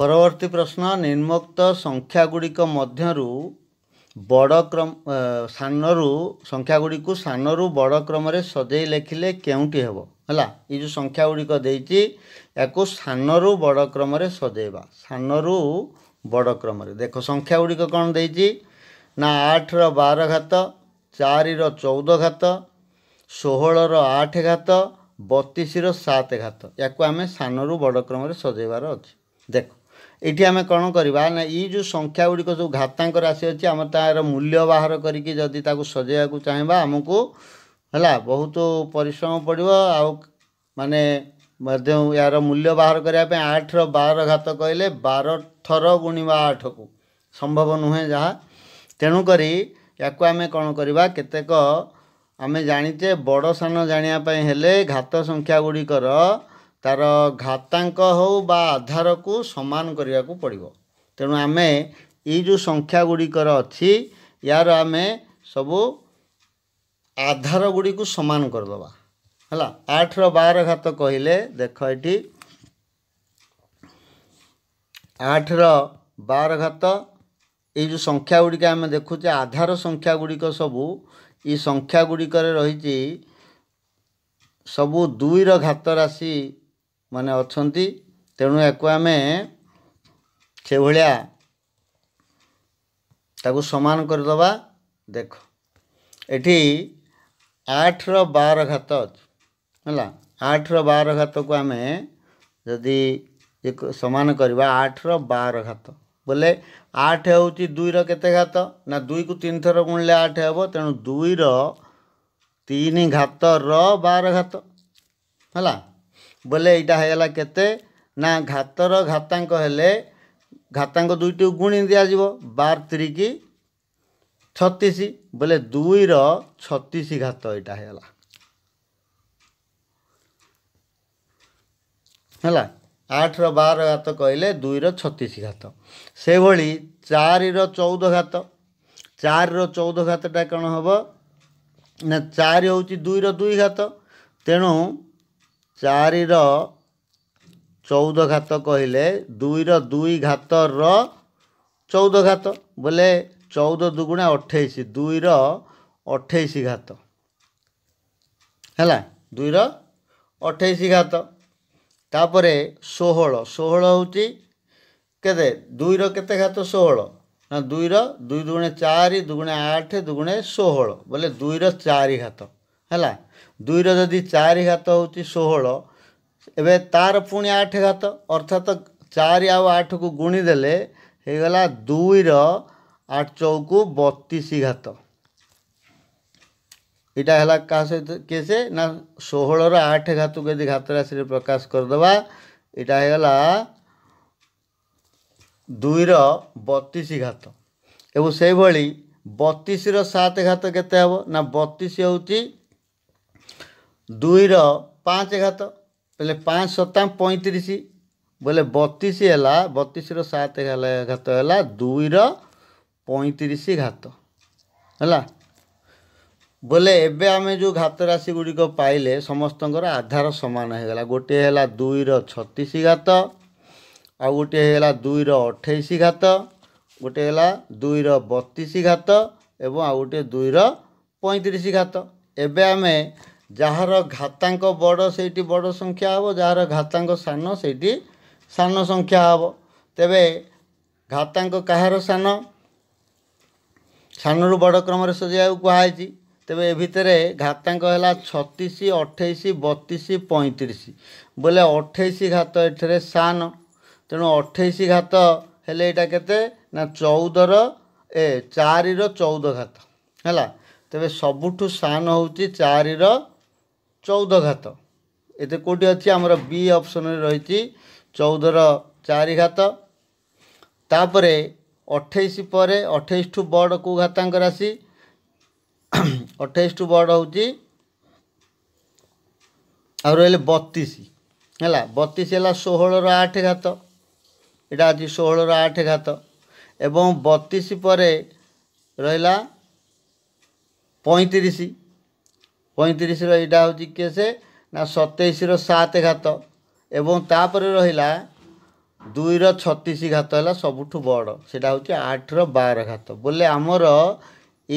ପରବର୍ତ୍ତୀ ପ୍ରଶ୍ନ ନିମ୍ନୋକ୍ତ ଗୁଡ଼ିକ ମଧ୍ୟରୁ ବଡ଼ କ୍ରମ ସାନରୁ ସଂଖ୍ୟା ଗୁଡ଼ିକୁ ସାନରୁ ବଡ଼ କ୍ରମରେ ସଜେଇ ଲେଖିଲେ କେଉଁଠି ହେବ ହେଲା ଏଇ ଯେଉଁ ସଂଖ୍ୟା ଗୁଡ଼ିକ ଦେଇଛି ଏହାକୁ ସାନରୁ ବଡ଼ କ୍ରମରେ ସଜେଇବା ସାନରୁ ବଡ଼ କ୍ରମରେ ଦେଖ ସଂଖ୍ୟା ଗୁଡ଼ିକ କ'ଣ ଦେଇଛି ନା ଆଠର ବାର ଘାତ ଚାରିର ଚଉଦ ଘାତ ଷୋହଳର ଆଠ ଘାତ ବତିଶର ସାତ ଘାତ ଏହାକୁ ଆମେ ସାନରୁ ବଡ଼ କ୍ରମରେ ସଜେଇବାର ଅଛି ଦେଖ ଏଠି ଆମେ କ'ଣ କରିବା ନା ଏଇ ଯେଉଁ ସଂଖ୍ୟା ଗୁଡ଼ିକ ଯେଉଁ ଘାତାଙ୍କର ଆସିଅଛି ଆମେ ତାର ମୂଲ୍ୟ ବାହାର କରିକି ଯଦି ତାକୁ ସଜେଇବାକୁ ଚାହିଁବା ଆମକୁ ହେଲା ବହୁତ ପରିଶ୍ରମ ପଡ଼ିବ ଆଉ ମାନେ ମଧ୍ୟ ଏହାର ମୂଲ୍ୟ ବାହାର କରିବା ପାଇଁ ଆଠର ବାର ଘାତ କହିଲେ ବାର ଥର ଗୁଣିବା ଆଠକୁ ସମ୍ଭବ ନୁହେଁ ଯାହା ତେଣୁକରି ଏହାକୁ ଆମେ କ'ଣ କରିବା କେତେକ ଆମେ ଜାଣିଛେ ବଡ଼ ସାନ ଜାଣିବା ପାଇଁ ହେଲେ ଘାତ ସଂଖ୍ୟା ଗୁଡ଼ିକର ତାର ଘାତାଙ୍କ ହେଉ ବା ଆଧାରକୁ ସମାନ କରିବାକୁ ପଡ଼ିବ ତେଣୁ ଆମେ ଏଇ ଯେଉଁ ସଂଖ୍ୟା ଗୁଡ଼ିକର ଅଛି ୟାର ଆମେ ସବୁ ଆଧାର ଗୁଡ଼ିକୁ ସମାନ କରିଦେବା ହେଲା ଆଠର ବାର ଘାତ କହିଲେ ଦେଖ ଏଠି ଆଠର ବାର ଘାତ ଏଇ ଯେଉଁ ସଂଖ୍ୟା ଗୁଡ଼ିକ ଆମେ ଦେଖୁଛେ ଆଧାର ସଂଖ୍ୟା ଗୁଡ଼ିକ ସବୁ ଏଇ ସଂଖ୍ୟା ଗୁଡ଼ିକରେ ରହିଛି ସବୁ ଦୁଇର ଘାତ ରାଶି ମାନେ ଅଛନ୍ତି ତେଣୁ ଏହାକୁ ଆମେ ସେଭଳିଆ ତାକୁ ସମାନ କରିଦେବା ଦେଖ ଏଠି ଆଠର ବାର ଘାତ ଅଛି ହେଲା ଆଠର ବାର ଘାତକୁ ଆମେ ଯଦି ସମାନ କରିବା ଆଠର ବାର ଘାତ ବୋଲେ ଆଠ ହେଉଛି ଦୁଇର କେତେ ଘାତ ନା ଦୁଇକୁ ତିନିଥର ଗୁଣିଲେ ଆଠ ହେବ ତେଣୁ ଦୁଇର ତିନି ଘାତର ବାର ଘାତ ହେଲା ବୋଲେ ଏଇଟା ହେଇଗଲା କେତେ ନା ଘାତର ଘାତାଙ୍କ ହେଲେ ଘାତାଙ୍କ ଦୁଇଟିକୁ ଗୁଣି ଦିଆଯିବ ବାର ତିରିକି ଛତିଶ ବୋଲେ ଦୁଇର ଛତିଶ ଘାତ ଏଇଟା ହେଇଗଲା ହେଲା ଆଠର ବାର ଘାତ କହିଲେ ଦୁଇର ଛତିଶ ଘାତ ସେଭଳି ଚାରିର ଚଉଦ ଘାତ ଚାରିର ଚଉଦ ଘାତଟା କ'ଣ ହେବ ନା ଚାରି ହେଉଛି ଦୁଇର ଦୁଇ ଘାତ ତେଣୁ ଚାରିର ଚଉଦ ଘାତ କହିଲେ ଦୁଇର ଦୁଇ ଘାତର ଚଉଦ ଘାତ ବୋଲେ ଚଉଦ ଦୁଗୁଣା ଅଠେଇଶ ଦୁଇର ଅଠେଇଶ ଘାତ ହେଲା ଦୁଇର ଅଠେଇଶ ଘାତ ତାପରେ ଷୋହଳ ଷୋହଳ ହେଉଛି କେତେ ଦୁଇର କେତେ ଘାତ ଷୋହଳ ନା ଦୁଇର ଦୁଇ ଦୁଗୁଣେ ଚାରି ଦୁଗୁଣେ ଆଠ ଦୁଗୁଣେ ଷୋହଳ ବୋଲେ ଦୁଇର ଚାରି ଘାତ ହେଲା ଦୁଇର ଯଦି ଚାରି ଘାତ ହେଉଛି ଷୋହଳ ଏବେ ତା'ର ପୁଣି ଆଠ ଘାତ ଅର୍ଥାତ ଚାରି ଆଉ ଆଠକୁ ଗୁଣିଦେଲେ ହେଇଗଲା ଦୁଇର ଆଠ ଚଉକୁ ବତିଶ ଘାତ ଏଇଟା ହେଲା କାହା ସହିତ କିଏ ସେ ନା ଷୋହଳର ଆଠ ଘାତକୁ ଯଦି ଘାତ ରାଶିରେ ପ୍ରକାଶ କରିଦେବା ଏଇଟା ହେଇଗଲା ଦୁଇର ବତିଶ ଘାତ ଏବଂ ସେଇଭଳି ବତିଶର ସାତ ଘାତ କେତେ ହେବ ନା ବତିଶ ହେଉଛି ଦୁଇର ପାଞ୍ଚ ଘାତ ବୋଲେ ପାଞ୍ଚ ଶତା ପଇଁତିରିଶ ବୋଲେ ବତିଶ ହେଲା ବତିଶର ସାତ ଘାତ ହେଲା ଦୁଇର ପଇଁତିରିଶ ଘାତ ହେଲା ବୋଲେ ଏବେ ଆମେ ଯେଉଁ ଘାତ ରାଶି ଗୁଡ଼ିକ ପାଇଲେ ସମସ୍ତଙ୍କର ଆଧାର ସମାନ ହେଇଗଲା ଗୋଟିଏ ହେଲା ଦୁଇର ଛତିଶ ଘାତ ଆଉ ଗୋଟିଏ ହେଲା ଦୁଇର ଅଠେଇଶ ଘାତ ଗୋଟିଏ ହେଲା ଦୁଇର ବତିଶ ଘାତ ଏବଂ ଆଉ ଗୋଟିଏ ଦୁଇର ପଇଁତିରିଶ ଘାତ ଏବେ ଆମେ ଯାହାର ଘାତାଙ୍କ ବଡ଼ ସେଇଠି ବଡ଼ ସଂଖ୍ୟା ହେବ ଯାହାର ଘାତାଙ୍କ ସାନ ସେଇଠି ସାନ ସଂଖ୍ୟା ହେବ ତେବେ ଘାତାଙ୍କ କାହାର ସାନ ସାନରୁ ବଡ଼ କ୍ରମରେ ସଜାଇବାକୁ କୁହାଯାଇଛି ତେବେ ଏ ଭିତରେ ଘାତାଙ୍କ ହେଲା ଛତିଶ ଅଠେଇଶ ବତିଶ ପଇଁତିରିଶ ବୋଲେ ଅଠେଇଶ ଘାତ ଏଠାରେ ସାନ ତେଣୁ ଅଠେଇଶ ଘାତ ହେଲେ ଏଇଟା କେତେ ନା ଚଉଦର ଏ ଚାରିର ଚଉଦ ଘାତ ହେଲା ତେବେ ସବୁଠୁ ସାନ ହେଉଛି ଚାରିର চৌদ ঘাত এতে কোটি অছি আমার বি অপসনরে রয়েছে চৌদর চারি ঘাত তাপরে অঠেইশ পরে অঠেইশ ঠু বড় কু ঘাতাঙ্ক রাশি অঠেইশ ঠু বড় হচ্ছে ଆଉ ରହିଲେ ବତିଶ ହେଲା ବତିଶ ହେଲା ଷୋହଳର ଆଠ ଘାତ ଏଇଟା ଅଛି ଷୋହଳର ଆଠ ଘାତ ଏବଂ ବତିଶ ପରେ ରହିଲା ପଇଁତିରିଶ ପଇଁତିରିଶର ଏଇଟା ହେଉଛି ସେ ନା ସତେଇଶର ସାତ ଘାତ ଏବଂ ତାପରେ ରହିଲା ଦୁଇର ଛତିଶ ଘାତ ହେଲା ସବୁଠୁ ବଡ଼ ସେଇଟା ହେଉଛି ଆଠର ବାର ଘାତ ବୋଲେ ଆମର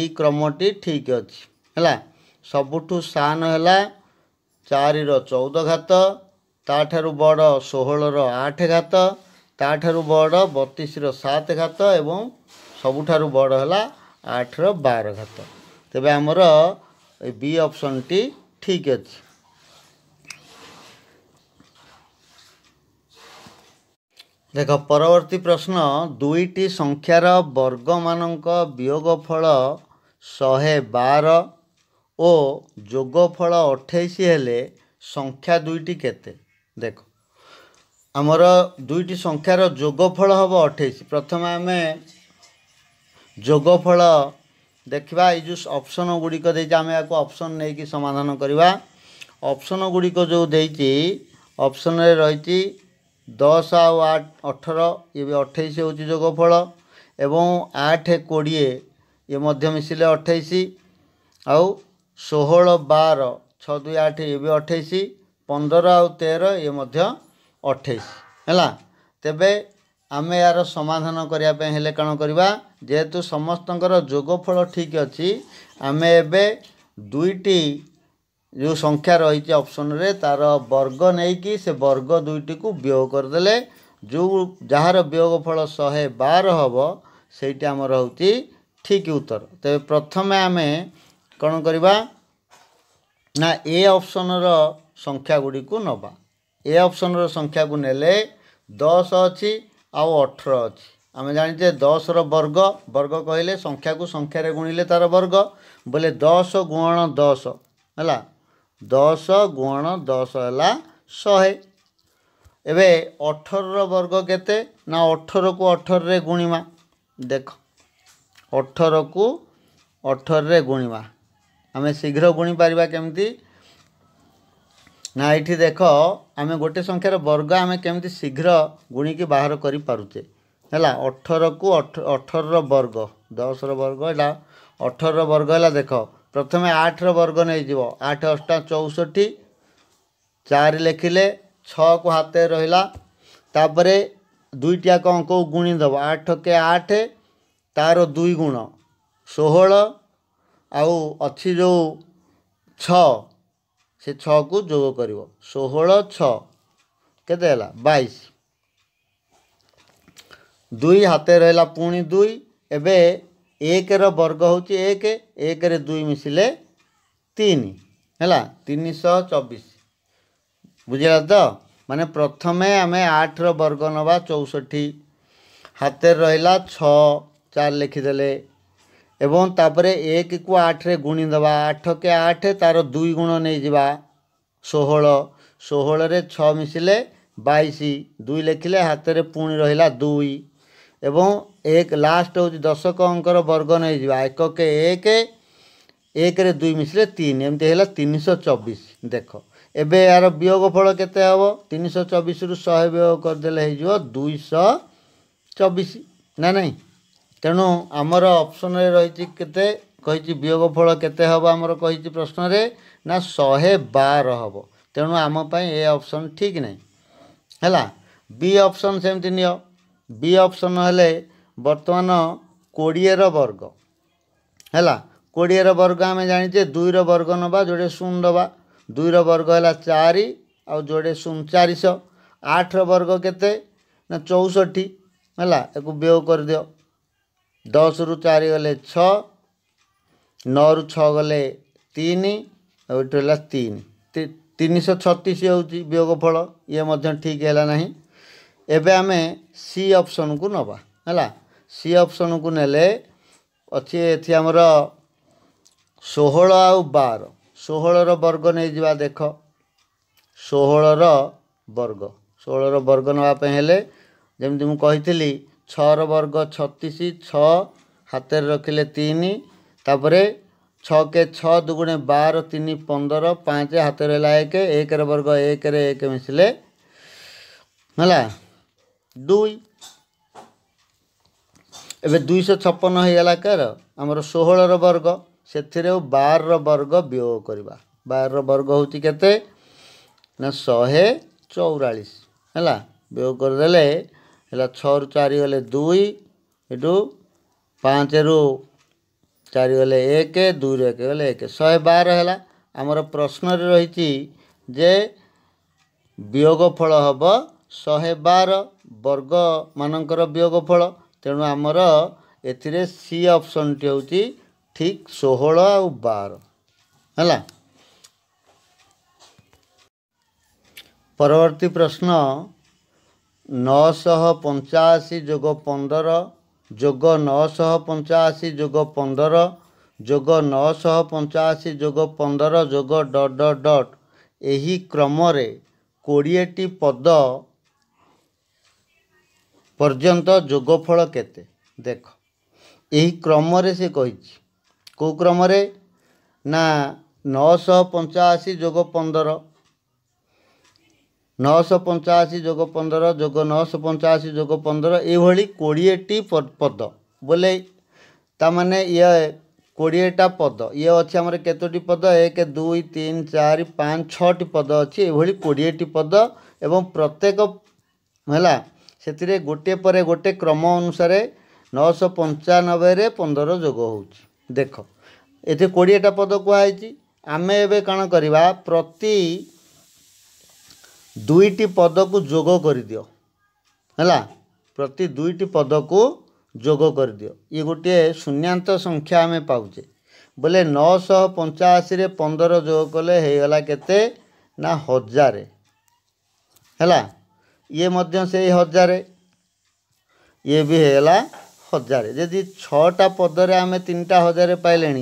ଏଇ କ୍ରମଟି ଠିକ୍ ଅଛି ହେଲା ସବୁଠୁ ସାନ ହେଲା ଚାରିର ଚଉଦ ଘାତ ତା'ଠାରୁ ବଡ଼ ଷୋହଳର ଆଠ ଘାତ ତା'ଠାରୁ ବଡ଼ ବତିଶର ସାତ ଘାତ ଏବଂ ସବୁଠାରୁ ବଡ଼ ହେଲା ଆଠର ବାର ଘାତ ତେବେ ଆମର ଏଇ ବି ଅପସନ୍ଟି ଠିକ୍ ଅଛି ଦେଖ ପରବର୍ତ୍ତୀ ପ୍ରଶ୍ନ ଦୁଇଟି ସଂଖ୍ୟାର ବର୍ଗମାନଙ୍କ ବିୟୋଗଫଳ ଶହେ ବାର ଓ ଯୋଗଫଳ ଅଠେଇଶ ହେଲେ ସଂଖ୍ୟା ଦୁଇଟି କେତେ ଦେଖ ଆମର ଦୁଇଟି ସଂଖ୍ୟାର ଯୋଗଫଳ ହେବ ଅଠେଇଶ ପ୍ରଥମେ ଆମେ ଯୋଗଫଳ ଦେଖିବା ଏଇ ଯେଉଁ ଅପସନ୍ ଗୁଡ଼ିକ ଦେଇଛି ଆମେ ଏହାକୁ ଅପସନ୍ ନେଇକି ସମାଧାନ କରିବା ଅପସନ୍ ଗୁଡ଼ିକ ଯେଉଁ ଦେଇଛି ଅପସନ୍ରେ ରହିଛି ଦଶ ଆଉ ଆଠ ଅଠର ଇଏ ବି ଅଠେଇଶ ହେଉଛି ଯୋଗଫଳ ଏବଂ ଆଠ କୋଡ଼ିଏ ଇଏ ମଧ୍ୟ ମିଶିଲେ ଅଠେଇଶ ଆଉ ଷୋହଳ ବାର ଛଅ ଦୁଇ ଆଠ ଇଏ ବି ଅଠେଇଶ ପନ୍ଦର ଆଉ ତେର ଇଏ ମଧ୍ୟ ଅଠେଇଶ ହେଲା ତେବେ ଆମେ ଏହାର ସମାଧାନ କରିବା ପାଇଁ ହେଲେ କ'ଣ କରିବା ଯେହେତୁ ସମସ୍ତଙ୍କର ଯୋଗଫଳ ଠିକ୍ ଅଛି ଆମେ ଏବେ ଦୁଇଟି ଯେଉଁ ସଂଖ୍ୟା ରହିଛି ଅପସନ୍ରେ ତା'ର ବର୍ଗ ନେଇକି ସେ ବର୍ଗ ଦୁଇଟିକୁ ବିୟୋଗ କରିଦେଲେ ଯେଉଁ ଯାହାର ବିୟୋଗଫଳ ଶହେ ବାର ହେବ ସେଇଟି ଆମର ହେଉଛି ଠିକ୍ ଉତ୍ତର ତେବେ ପ୍ରଥମେ ଆମେ କ'ଣ କରିବା ନା ଏ ଅପସନ୍ର ସଂଖ୍ୟା ଗୁଡ଼ିକୁ ନେବା ଏ ଅପସନ୍ର ସଂଖ୍ୟାକୁ ନେଲେ ଦଶ ଅଛି ଆଉ ଅଠର ଅଛି ଆମେ ଜାଣିଛେ ଦଶର ବର୍ଗ ବର୍ଗ କହିଲେ ସଂଖ୍ୟାକୁ ସଂଖ୍ୟାରେ ଗୁଣିଲେ ତା'ର ବର୍ଗ ବୋଲେ ଦଶ ଗୁଣ ଦଶ ହେଲା ଦଶ ଗୁଣ ଦଶ ହେଲା ଶହେ ଏବେ ଅଠରର ବର୍ଗ କେତେ ନା ଅଠରକୁ ଅଠରରେ ଗୁଣିବା ଦେଖ ଅଠରକୁ ଅଠରରେ ଗୁଣିବା ଆମେ ଶୀଘ୍ର ଗୁଣିପାରିବା କେମିତି ନା ଏଇଠି ଦେଖ ଆମେ ଗୋଟେ ସଂଖ୍ୟାର ବର୍ଗ ଆମେ କେମିତି ଶୀଘ୍ର ଗୁଣିକି ବାହାର କରିପାରୁଛେ ହେଲା ଅଠରକୁ ଅଠରର ବର୍ଗ ଦଶର ବର୍ଗ ହେଲା ଅଠରର ବର୍ଗ ହେଲା ଦେଖ ପ୍ରଥମେ ଆଠର ବର୍ଗ ନେଇଯିବ ଆଠ ଅଷ୍ଟା ଚଉଷଠି ଚାରି ଲେଖିଲେ ଛଅକୁ ହାତରେ ରହିଲା ତାପରେ ଦୁଇଟିଆ ଯାକ ଅଙ୍କକୁ ଗୁଣି ଦେବ ଆଠ କେ ଆଠ ତା'ର ଦୁଇ ଗୁଣ ଷୋହଳ ଆଉ ଅଛି ଯେଉଁ ଛଅ ସେ ଛଅକୁ ଯୋଗ କରିବ ଷୋହଳ ଛଅ କେତେ ହେଲା ବାଇଶ ଦୁଇ ହାତରେ ରହିଲା ପୁଣି ଦୁଇ ଏବେ ଏକର ବର୍ଗ ହେଉଛି ଏକ ଏକରେ ଦୁଇ ମିଶିଲେ ତିନି ହେଲା ତିନିଶହ ଚବିଶ ବୁଝିଲା ତ ମାନେ ପ୍ରଥମେ ଆମେ ଆଠର ବର୍ଗ ନେବା ଚଉଷଠି ହାତରେ ରହିଲା ଛଅ ଚାରି ଲେଖିଦେଲେ ଏବଂ ତାପରେ ଏକକୁ ଆଠରେ ଗୁଣିଦେବା ଆଠକେ ଆଠ ତା'ର ଦୁଇ ଗୁଣ ନେଇଯିବା ଷୋହଳ ଷୋହଳରେ ଛଅ ମିଶିଲେ ବାଇଶ ଦୁଇ ଲେଖିଲେ ହାତରେ ପୁଣି ରହିଲା ଦୁଇ ଏବଂ ଏକ ଲାଷ୍ଟ ହେଉଛି ଦଶକଙ୍କର ବର୍ଗ ନେଇଯିବା ଏକକେ ଏକ ଏକରେ ଦୁଇ ମିଶିଲେ ତିନି ଏମିତି ହେଲା ତିନିଶହ ଚବିଶ ଦେଖ ଏବେ ଏହାର ବିୟୋଗ ଫଳ କେତେ ହେବ ତିନିଶହ ଚବିଶରୁ ଶହେ ବିୟୋଗ କରିଦେଲେ ହେଇଯିବ ଦୁଇଶହ ଚବିଶ ନା ନାହିଁ ତେଣୁ ଆମର ଅପସନରେ ରହିଛି କେତେ କହିଛି ବିୟୋଗ ଫଳ କେତେ ହେବ ଆମର କହିଛି ପ୍ରଶ୍ନରେ ନା ଶହେ ବାର ହେବ ତେଣୁ ଆମ ପାଇଁ ଏ ଅପସନ୍ ଠିକ୍ ନାହିଁ ହେଲା ବି ଅପସନ୍ ସେମିତି ନିଅ ବି ଅପସନ୍ ହେଲେ ବର୍ତ୍ତମାନ କୋଡ଼ିଏର ବର୍ଗ ହେଲା କୋଡ଼ିଏର ବର୍ଗ ଆମେ ଜାଣିଛେ ଦୁଇର ବର୍ଗ ନେବା ଯୋଡ଼େ ଶୂନ ନେବା ଦୁଇର ବର୍ଗ ହେଲା ଚାରି ଆଉ ଯୋଡ଼େ ଶୂନ ଚାରିଶହ ଆଠର ବର୍ଗ କେତେ ନା ଚଉଷଠି ହେଲା ୟାକୁ ବିୟୋଗ କରିଦିଅ ଦଶରୁ ଚାରି ଗଲେ ଛଅ ନଅରୁ ଛଅ ଗଲେ ତିନି ଆଉ ଏଠୁ ହେଲା ତିନି ତିନିଶହ ଛତିଶ ହେଉଛି ବିୟୋଗ ଫଳ ଇଏ ମଧ୍ୟ ଠିକ୍ ହେଲା ନାହିଁ ଏବେ ଆମେ ସି ଅପସନ୍କୁ ନେବା ହେଲା ସି ଅପସନ୍କୁ ନେଲେ ଅଛି ଏଠି ଆମର ଷୋହଳ ଆଉ ବାର ଷୋହଳର ବର୍ଗ ନେଇଯିବା ଦେଖ ଷୋହଳର ବର୍ଗ ଷୋହଳର ବର୍ଗ ନେବା ପାଇଁ ହେଲେ ଯେମିତି ମୁଁ କହିଥିଲି ଛଅର ବର୍ଗ ଛତିଶ ଛଅ ହାତରେ ରଖିଲେ ତିନି ତାପରେ ଛଅ କେ ଛଅ ଦୁଗୁଣେ ବାର ତିନି ପନ୍ଦର ପାଞ୍ଚ ହାତରେ ହେଲା ଏକ ଏକର ବର୍ଗ ଏକରେ ଏକ ମିଶିଲେ ହେଲା ଦୁଇ ଏବେ ଦୁଇଶହ ଛପନ ହେଇଗଲା କାର ଆମର ଷୋହଳର ବର୍ଗ ସେଥିରେ ବାରର ବର୍ଗ ବିୟୋଗ କରିବା ବାରର ବର୍ଗ ହେଉଛି କେତେ ନା ଶହେ ଚଉରାଳିଶ ହେଲା ବିୟୋଗ କରିଦେଲେ ହେଲା ଛଅରୁ ଚାରି ଗଲେ ଦୁଇ ଏଠୁ ପାଞ୍ଚରୁ ଚାରି ଗଲେ ଏକ ଦୁଇରୁ ଏକ ଗଲେ ଏକ ଶହେ ବାର ହେଲା ଆମର ପ୍ରଶ୍ନରେ ରହିଛି ଯେ ବିୟୋଗ ଫଳ ହେବ ଶହେ ବାର ବର୍ଗମାନଙ୍କର ବିୟୋଗଫଳ ତେଣୁ ଆମର ଏଥିରେ ସି ଅପସନ୍ଟି ହେଉଛି ଠିକ୍ ଷୋହଳ ଆଉ ବାର ହେଲା ପରବର୍ତ୍ତୀ ପ୍ରଶ୍ନ ନଅଶହ ପଞ୍ଚାଅଶୀ ଯୋଗ ପନ୍ଦର ଯୋଗ ନଅଶହ ପଞ୍ଚାଅଶୀ ଯୋଗ ପନ୍ଦର ଯୋଗ ନଅଶହ ପଞ୍ଚାଅଶୀ ଯୋଗ ପନ୍ଦର ଯୋଗ ଡଟ୍ ଡଟ୍ ଡଟ୍ ଏହି କ୍ରମରେ କୋଡ଼ିଏଟି ପଦ पर्यत जोगफल के देख यही क्रम से कही कौ क्रम ना नौश पंचाशी जोग पंदर नौश पंचाशी जोग पंदर जोग नौश पंचाशी जोग पंदर यह कोड़े टी पद बोले ताने ये कोड़ेटा पद ये अच्छे आम कतोटी पद एक दुई तीन चार पाँच छद अच्छे ये कोड़े टी पद एवं प्रत्येक है ସେଥିରେ ଗୋଟିଏ ପରେ ଗୋଟେ କ୍ରମ ଅନୁସାରେ ନଅଶହ ପଞ୍ଚାନବେରେ ପନ୍ଦର ଯୋଗ ହେଉଛି ଦେଖ ଏଥିରେ କୋଡ଼ିଏଟା ପଦ କୁହାହେଇଛି ଆମେ ଏବେ କ'ଣ କରିବା ପ୍ରତି ଦୁଇଟି ପଦକୁ ଯୋଗ କରିଦିଅ ହେଲା ପ୍ରତି ଦୁଇଟି ପଦକୁ ଯୋଗ କରିଦିଅ ଇଏ ଗୋଟିଏ ଶୂନ୍ୟାନ୍ତ ସଂଖ୍ୟା ଆମେ ପାଉଛେ ବୋଲେ ନଅଶହ ପଞ୍ଚାଅଶୀରେ ପନ୍ଦର ଯୋଗ କଲେ ହେଇଗଲା କେତେ ନା ହଜାରେ ହେଲା ଇଏ ମଧ୍ୟ ସେଇ ହଜାରେ ଇଏ ବି ହେଇଗଲା ହଜାରେ ଯଦି ଛଅଟା ପଦରେ ଆମେ ତିନିଟା ହଜାରେ ପାଇଲେଣି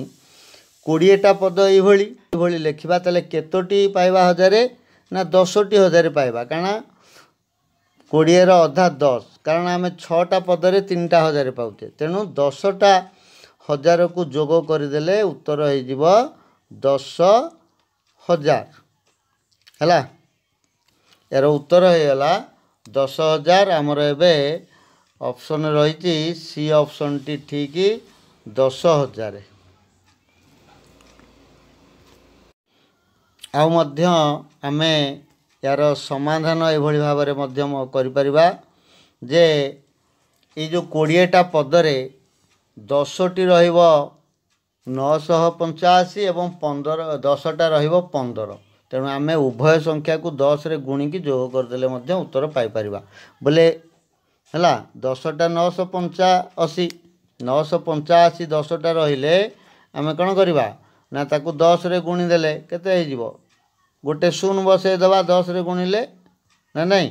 କୋଡ଼ିଏଟା ପଦ ଏଇଭଳି ଏଇଭଳି ଲେଖିବା ତାହେଲେ କେତୋଟି ପାଇବା ହଜାରେ ନା ଦଶଟି ହଜାରେ ପାଇବା କାରଣ କୋଡ଼ିଏର ଅଧା ଦଶ କାରଣ ଆମେ ଛଅଟା ପଦରେ ତିନିଟା ହଜାରେ ପାଉଛେ ତେଣୁ ଦଶଟା ହଜାରକୁ ଯୋଗ କରିଦେଲେ ଉତ୍ତର ହେଇଯିବ ଦଶ ହଜାର ହେଲା ଏହାର ଉତ୍ତର ହେଇଗଲା ଦଶ ହଜାର ଆମର ଏବେ ଅପସନ୍ ରହିଛି ସି ଅପସନ୍ଟି ଠିକ୍ ଦଶ ହଜାର ଆଉ ମଧ୍ୟ ଆମେ ଏହାର ସମାଧାନ ଏଭଳି ଭାବରେ ମଧ୍ୟ କରିପାରିବା ଯେ ଏ ଯେଉଁ କୋଡ଼ିଏଟା ପଦରେ ଦଶଟି ରହିବ ନଅଶହ ପଞ୍ଚାଅଶୀ ଏବଂ ପନ୍ଦର ଦଶଟା ରହିବ ପନ୍ଦର तेणु आम उभय संख्या को दस रे गुणी की जोग करदे उत्तर पाई बोले है दसटा नौश पंचाशी नौश पंचाशी दसटा रे आम कौन करवा दस रे गुणी दे के गोटे शून बसईद दस रे गुणिले ना ना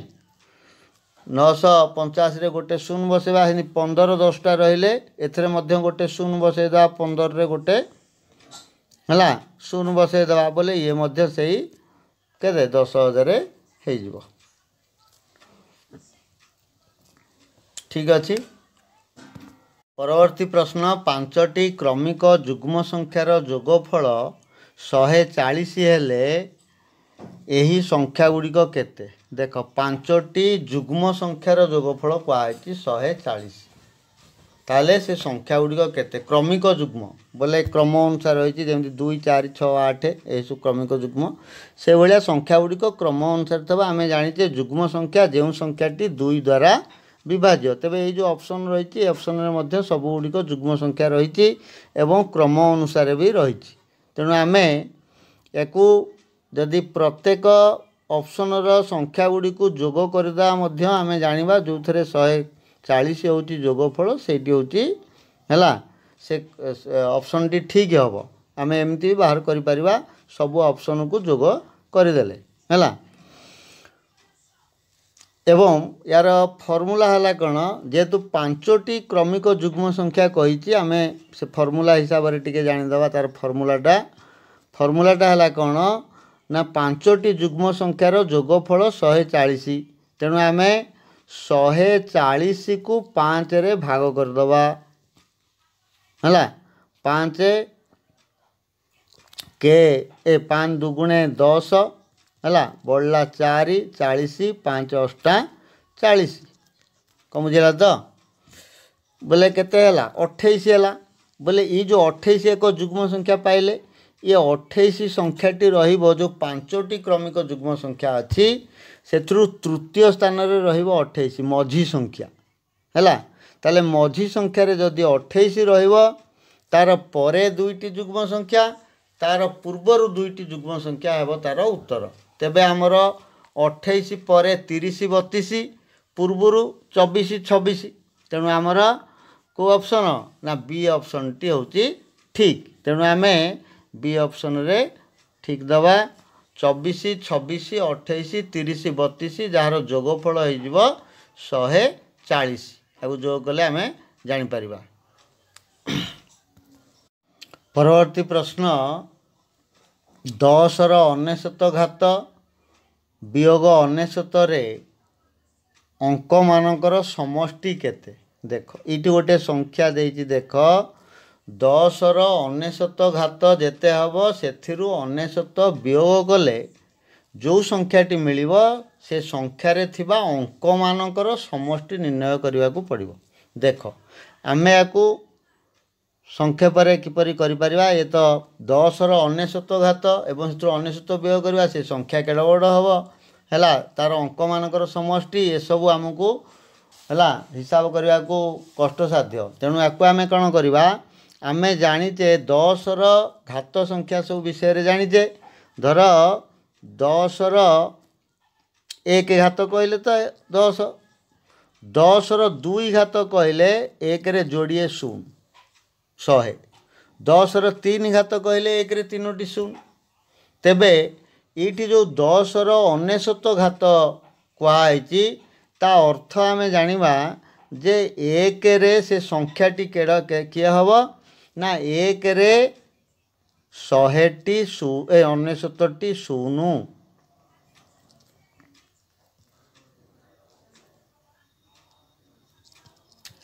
नौश पंचाशी गोटे शून बसवा पंदर दसटा रे गोटे शून बसईद पंदर रे गोटे है ଶୂନ ବସେଇ ଦେବା ବୋଲେ ଇଏ ମଧ୍ୟ ସେଇ କେତେ ଦଶ ହଜାର ହେଇଯିବ ଠିକ୍ ଅଛି ପରବର୍ତ୍ତୀ ପ୍ରଶ୍ନ ପାଞ୍ଚଟି କ୍ରମିକ ଯୁଗ୍ମ ସଂଖ୍ୟାର ଯୋଗଫଳ ଶହେ ଚାଳିଶ ହେଲେ ଏହି ସଂଖ୍ୟା ଗୁଡ଼ିକ କେତେ ଦେଖ ପାଞ୍ଚଟି ଯୁଗ୍ମ ସଂଖ୍ୟାର ଯୋଗଫଳ କୁହାହେଇଛି ଶହେ ଚାଳିଶ ତାହେଲେ ସେ ସଂଖ୍ୟା ଗୁଡ଼ିକ କେତେ କ୍ରମିକ ଯୁଗ୍ମ ବୋଲେ କ୍ରମ ଅନୁସାରେ ରହିଛି ଯେମିତି ଦୁଇ ଚାରି ଛଅ ଆଠ ଏହିସବୁ କ୍ରମିକ ଯୁଗ୍ମ ସେଭଳିଆ ସଂଖ୍ୟା ଗୁଡ଼ିକ କ୍ରମ ଅନୁସାରେ ଥିବା ଆମେ ଜାଣିଛେ ଯୁଗ୍ମ ସଂଖ୍ୟା ଯେଉଁ ସଂଖ୍ୟାଟି ଦୁଇ ଦ୍ୱାରା ବିଭାଜ୍ୟ ତେବେ ଏଇ ଯେଉଁ ଅପସନ୍ ରହିଛି ଏ ଅପସନ୍ରେ ମଧ୍ୟ ସବୁଗୁଡ଼ିକ ଯୁଗ୍ମ ସଂଖ୍ୟା ରହିଛି ଏବଂ କ୍ରମ ଅନୁସାରେ ବି ରହିଛି ତେଣୁ ଆମେ ୟାକୁ ଯଦି ପ୍ରତ୍ୟେକ ଅପସନ୍ର ସଂଖ୍ୟା ଗୁଡ଼ିକୁ ଯୋଗ କରିଦେବା ମଧ୍ୟ ଆମେ ଜାଣିବା ଯେଉଁଥିରେ ଶହେ ଚାଳିଶ ହେଉଛି ଯୋଗଫଳ ସେଇଠି ହେଉଛି ହେଲା ସେ ଅପସନ୍ଟି ଠିକ୍ ହେବ ଆମେ ଏମିତି ବାହାର କରିପାରିବା ସବୁ ଅପସନ୍କୁ ଯୋଗ କରିଦେଲେ ହେଲା ଏବଂ ୟାର ଫର୍ମୁଲା ହେଲା କ'ଣ ଯେହେତୁ ପାଞ୍ଚଟି କ୍ରମିକ ଯୁଗ୍ମ ସଂଖ୍ୟା କହିଛି ଆମେ ସେ ଫର୍ମୁଲା ହିସାବରେ ଟିକେ ଜାଣିଦେବା ତା'ର ଫର୍ମୁଲାଟା ଫର୍ମୁଲାଟା ହେଲା କ'ଣ ନା ପାଞ୍ଚଟି ଯୁଗ୍ମ ସଂଖ୍ୟାର ଯୋଗଫଳ ଶହେ ଚାଳିଶ ତେଣୁ ଆମେ शहे चालीस को पाँच रे भाग करदे पाँच के ए पाँच दुगुणे दस है बढ़ला चार चालीस पाँच अठा चालीस कम बुझेगा तो बोले के अठाई है बोले यो अठाई एक जुग्म संख्या पाइले ये अठाई संख्याटी रो पांचटी क्रमिक जुग्म संख्या अच्छी ସେଥିରୁ ତୃତୀୟ ସ୍ଥାନରେ ରହିବ ଅଠେଇଶ ମଝି ସଂଖ୍ୟା ହେଲା ତାହେଲେ ମଝି ସଂଖ୍ୟାରେ ଯଦି ଅଠେଇଶ ରହିବ ତା'ର ପରେ ଦୁଇଟି ଯୁଗ୍ମ ସଂଖ୍ୟା ତା'ର ପୂର୍ବରୁ ଦୁଇଟି ଯୁଗ୍ମ ସଂଖ୍ୟା ହେବ ତା'ର ଉତ୍ତର ତେବେ ଆମର ଅଠେଇଶ ପରେ ତିରିଶ ବତିଶ ପୂର୍ବରୁ ଚବିଶ ଛବିଶ ତେଣୁ ଆମର କେଉଁ ଅପସନ୍ ନା ବି ଅପସନ୍ଟି ହେଉଛି ଠିକ୍ ତେଣୁ ଆମେ ବି ଅପସନ୍ରେ ଠିକ୍ ଦେବା ଚବିଶ ଛବିଶ ଅଠେଇଶ ତିରିଶ ବତିଶ ଯାହାର ଯୋଗଫଳ ହେଇଯିବ ଶହେ ଚାଳିଶ ତାକୁ ଯୋଗ କଲେ ଆମେ ଜାଣିପାରିବା ପରବର୍ତ୍ତୀ ପ୍ରଶ୍ନ ଦଶର ଅନେଶତ ଘାତ ବିୟୋଗ ଅନେଶତରେ ଅଙ୍କମାନଙ୍କର ସମଷ୍ଟି କେତେ ଦେଖ ଏଇଠି ଗୋଟେ ସଂଖ୍ୟା ଦେଇଛି ଦେଖ ଦଶର ଅନେଶତ ଘାତ ଯେତେ ହେବ ସେଥିରୁ ଅନେଶତ ବିୟୋଗ କଲେ ଯେଉଁ ସଂଖ୍ୟାଟି ମିଳିବ ସେ ସଂଖ୍ୟାରେ ଥିବା ଅଙ୍କମାନଙ୍କର ସମଷ୍ଟି ନିର୍ଣ୍ଣୟ କରିବାକୁ ପଡ଼ିବ ଦେଖ ଆମେ ୟାକୁ ସଂକ୍ଷେପରେ କିପରି କରିପାରିବା ଏ ତ ଦଶର ଅନେଶତ ଘାତ ଏବଂ ସେଥିରୁ ଅନେଶତ ବ୍ୟୟ କରିବା ସେ ସଂଖ୍ୟା କେଡ଼ ବଡ଼ ହେବ ହେଲା ତା'ର ଅଙ୍କମାନଙ୍କର ସମଷ୍ଟି ଏସବୁ ଆମକୁ ହେଲା ହିସାବ କରିବାକୁ କଷ୍ଟସାଧ୍ୟ ତେଣୁ ୟାକୁ ଆମେ କ'ଣ କରିବା ଆମେ ଜାଣିଛେ ଦଶର ଘାତ ସଂଖ୍ୟା ସବୁ ବିଷୟରେ ଜାଣିଛେ ଧର ଦଶର ଏକ ଘାତ କହିଲେ ତ ଦଶ ଦଶର ଦୁଇ ଘାତ କହିଲେ ଏକରେ ଯୋଡ଼ିଏ ଶୂନ ଶହେ ଦଶର ତିନି ଘାତ କହିଲେ ଏକରେ ତିନୋଟି ଶୂନ ତେବେ ଏଇଠି ଯେଉଁ ଦଶର ଅନେଶତ ଘାତ କୁହାହେଇଛି ତା ଅର୍ଥ ଆମେ ଜାଣିବା ଯେ ଏକରେ ସେ ସଂଖ୍ୟାଟି କେଡ଼ କିଏ ହବ ନା ଏକରେ ଶହେଟି ଏ ଅନେଶତଟି ଶୂନ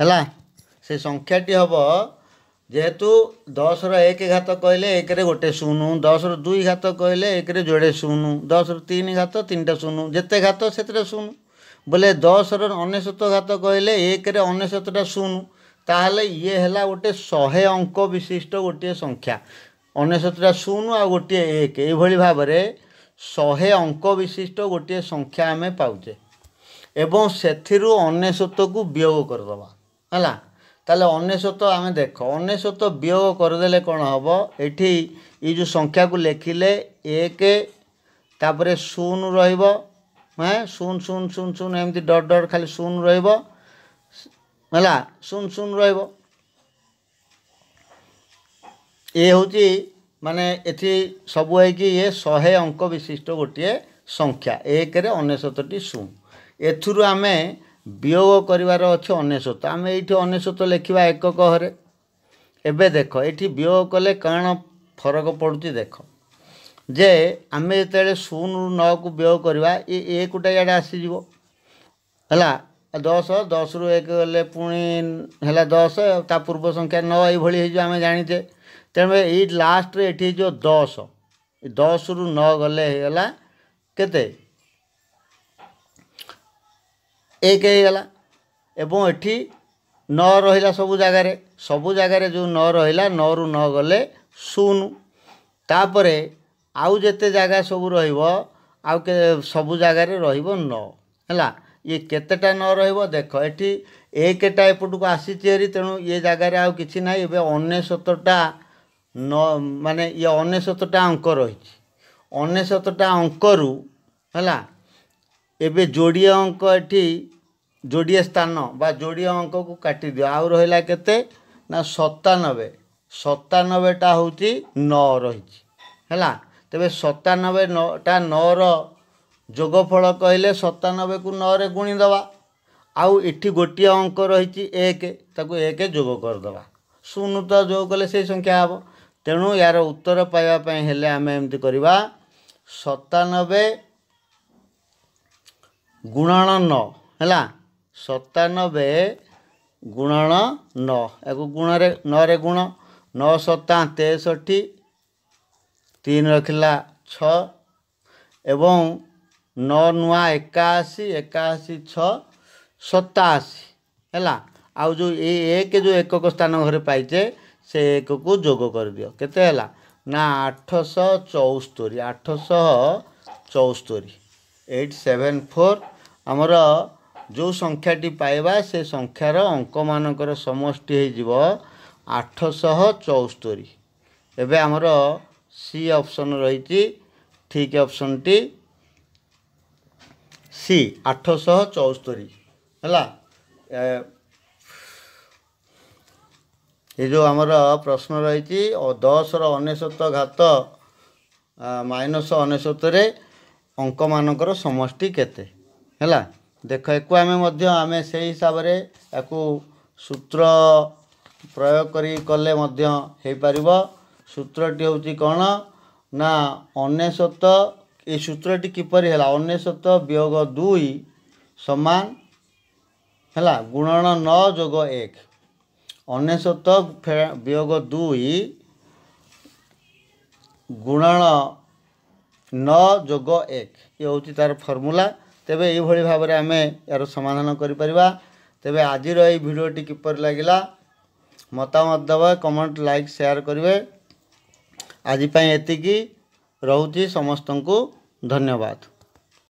ହେଲା ସେ ସଂଖ୍ୟାଟି ହେବ ଯେହେତୁ ଦଶର ଏକ ଘାତ କହିଲେ ଏକରେ ଗୋଟେ ଶୂନ ଦଶର ଦୁଇ ଘାତ କହିଲେ ଏକରେ ଯୋଡ଼େ ଶୂନ ଦଶର ତିନି ଘାତ ତିନିଟା ଶୂନ ଯେତେ ଘାତ ସେଥିରେ ଶୂନ ବୋଲେ ଦଶର ଅନେଶତ ଘାତ କହିଲେ ଏକରେ ଅନେଶତଟା ଶୂନ ତାହେଲେ ଇଏ ହେଲା ଗୋଟେ ଶହେ ଅଙ୍କ ବିଶିଷ୍ଟ ଗୋଟିଏ ସଂଖ୍ୟା ଅନେଶତଟା ଶୂନ ଆଉ ଗୋଟିଏ ଏକ ଏଇଭଳି ଭାବରେ ଶହେ ଅଙ୍କ ବିଶିଷ୍ଟ ଗୋଟିଏ ସଂଖ୍ୟା ଆମେ ପାଉଛେ ଏବଂ ସେଥିରୁ ଅନେଶତକୁ ବିୟୋଗ କରିଦେବା ହେଲା ତାହେଲେ ଅନେଶତ ଆମେ ଦେଖ ଅନେଶତ ବିୟୋଗ କରିଦେଲେ କ'ଣ ହେବ ଏଠି ଏଇ ଯେଉଁ ସଂଖ୍ୟାକୁ ଲେଖିଲେ ଏକ ତା'ପରେ ଶୂନ ରହିବ ହଁ ଶୂନ ଶୂନ ଶୂନ ଶୂନ ଏମିତି ଡଟ୍ ଡଟ୍ ଖାଲି ଶୂନ ରହିବ ହେଲା ଶୂନ ଶୂନ ରହିବ ଏ ହେଉଛି ମାନେ ଏଠି ସବୁ ହେଇକି ଇଏ ଶହେ ଅଙ୍କ ବିଶିଷ୍ଟ ଗୋଟିଏ ସଂଖ୍ୟା ଏକରେ ଅନେଶ୍ୱତଟି ଶୂନ ଏଥିରୁ ଆମେ ବିୟୋଗ କରିବାର ଅଛି ଅନେଶ୍ୱତ ଆମେ ଏଇଠି ଅନେଶ୍ୱତ ଲେଖିବା ଏକକ ହରେ ଏବେ ଦେଖ ଏଇଠି ବିୟୋଗ କଲେ କ'ଣ ଫରକ ପଡ଼ୁଛି ଦେଖ ଯେ ଆମେ ଯେତେବେଳେ ଶୂନରୁ ନଅକୁ ବିୟୋଗ କରିବା ଏ ଏକଟା ଇଆଡ଼େ ଆସିଯିବ ହେଲା ଦଶ ଦଶରୁ ଏକ ଗଲେ ପୁଣି ହେଲା ଦଶ ତା ପୂର୍ବ ସଂଖ୍ୟା ନଅ ଏଇଭଳି ହେଇଯିବ ଆମେ ଜାଣିଛେ ତେଣୁ ଏଇ ଲାଷ୍ଟରେ ଏଠି ହେଇଯିବ ଦଶ ଦଶରୁ ନଅ ଗଲେ ହେଇଗଲା କେତେ ଏକ ହେଇଗଲା ଏବଂ ଏଠି ନଅ ରହିଲା ସବୁ ଜାଗାରେ ସବୁ ଜାଗାରେ ଯେଉଁ ନଅ ରହିଲା ନଅରୁ ନଅ ଗଲେ ଶୂନ ତାପରେ ଆଉ ଯେତେ ଜାଗା ସବୁ ରହିବ ଆଉ ସବୁ ଜାଗାରେ ରହିବ ନଅ ହେଲା ଇଏ କେତେଟା ନ ରହିବ ଦେଖ ଏଠି ଏକଟା ଏପଟକୁ ଆସିଛି ହେରି ତେଣୁ ଇଏ ଜାଗାରେ ଆଉ କିଛି ନାହିଁ ଏବେ ଅନେଶତଟା ନ ମାନେ ଇଏ ଅନେଶତଟା ଅଙ୍କ ରହିଛି ଅନେଶତଟା ଅଙ୍କରୁ ହେଲା ଏବେ ଯୋଡ଼ିଏ ଅଙ୍କ ଏଠି ଯୋଡ଼ିଏ ସ୍ଥାନ ବା ଯୋଡ଼ିଏ ଅଙ୍କକୁ କାଟିଦିଅ ଆଉ ରହିଲା କେତେ ନା ସତାନବେ ସତାନବେଟା ହେଉଛି ନଅ ରହିଛି ହେଲା ତେବେ ସତାନବେ ସତାନବେଟା ନଅର ଯୋଗଫଳ କହିଲେ ସତାନବେକୁ ନଅରେ ଗୁଣିଦେବା ଆଉ ଏଠି ଗୋଟିଏ ଅଙ୍କ ରହିଛି ଏକ ତାକୁ ଏକ ଯୋଗ କରିଦେବା ଶୂନ ତ ଯୋଗ କଲେ ସେଇ ସଂଖ୍ୟା ହେବ ତେଣୁ ଏହାର ଉତ୍ତର ପାଇବା ପାଇଁ ହେଲେ ଆମେ ଏମିତି କରିବା ସତାନବେ ଗୁଣାଣ ନଅ ହେଲା ସତାନବେ ଗୁଣାଣ ନଅ ୟାକୁ ଗୁଣରେ ନଅରେ ଗୁଣ ନଅ ସତା ତେଷଠି ତିନି ରଖିଲା ଛଅ ଏବଂ ନଅ ନୂଆ ଏକାଅଶୀ ଏକାଅଶୀ ଛଅ ସତାଅଶୀ ହେଲା ଆଉ ଯେଉଁ ଏ ଏକ ଯେଉଁ ଏକକ ସ୍ଥାନ ଘରେ ପାଇଛେ ସେ ଏକକୁ ଯୋଗ କରିଦିଅ କେତେ ହେଲା ନା ଆଠଶହ ଚଉସ୍ତରି ଆଠଶହ ଚଉସ୍ତରି ଏଇଟ୍ ସେଭେନ୍ ଫୋର୍ ଆମର ଯେଉଁ ସଂଖ୍ୟାଟି ପାଇବା ସେ ସଂଖ୍ୟାର ଅଙ୍କମାନଙ୍କର ସମଷ୍ଟି ହେଇଯିବ ଆଠଶହ ଚଉସ୍ତରି ଏବେ ଆମର ସି ଅପସନ୍ ରହିଛି ଠିକ୍ ଅପସନ୍ଟି ସି ଆଠଶହ ଚଉସ୍ତରି ହେଲା ଏ ଯେଉଁ ଆମର ପ୍ରଶ୍ନ ରହିଛି ଦଶର ଅନେଶତ ଘାତ ମାଇନସ୍ ଅନେଶତରେ ଅଙ୍କମାନଙ୍କର ସମଷ୍ଟି କେତେ ହେଲା ଦେଖ ଏକୁ ଆମେ ମଧ୍ୟ ଆମେ ସେଇ ହିସାବରେ ଏହାକୁ ସୂତ୍ର ପ୍ରୟୋଗ କରି କଲେ ମଧ୍ୟ ହେଇପାରିବ ସୂତ୍ରଟି ହେଉଛି କ'ଣ ନା ଅନେଶତ এই সূত্রটি কিপরি ହେଲା ଅନେଶତ ବିୟୋଗ ଦୁଇ ସମାନ ହେଲା ଗୁଣନ ନଅ ଯୋଗ ଏକ ଅନେଶତ ବିୟୋଗ ଦୁଇ ଗୁଣନ ନଅ ଯୋଗ ଏକ ଇଏ ହେଉଛି ତା'ର ଫର୍ମୁଲା ତେବେ ଏଇଭଳି ଭାବରେ ଆମେ ଏହାର ସମାଧାନ କରିପାରିବା ତେବେ ଆଜିର ଏଇ ଭିଡ଼ିଓଟି କିପରି ଲାଗିଲା ମତାମତ ଦେବେ କମେଣ୍ଟ ଲାଇକ୍ ସେୟାର କରିବେ ଆଜି ପାଇଁ ଏତିକି ରହୁଛି ସମସ୍ତଙ୍କୁ ଧନ୍ୟବାଦ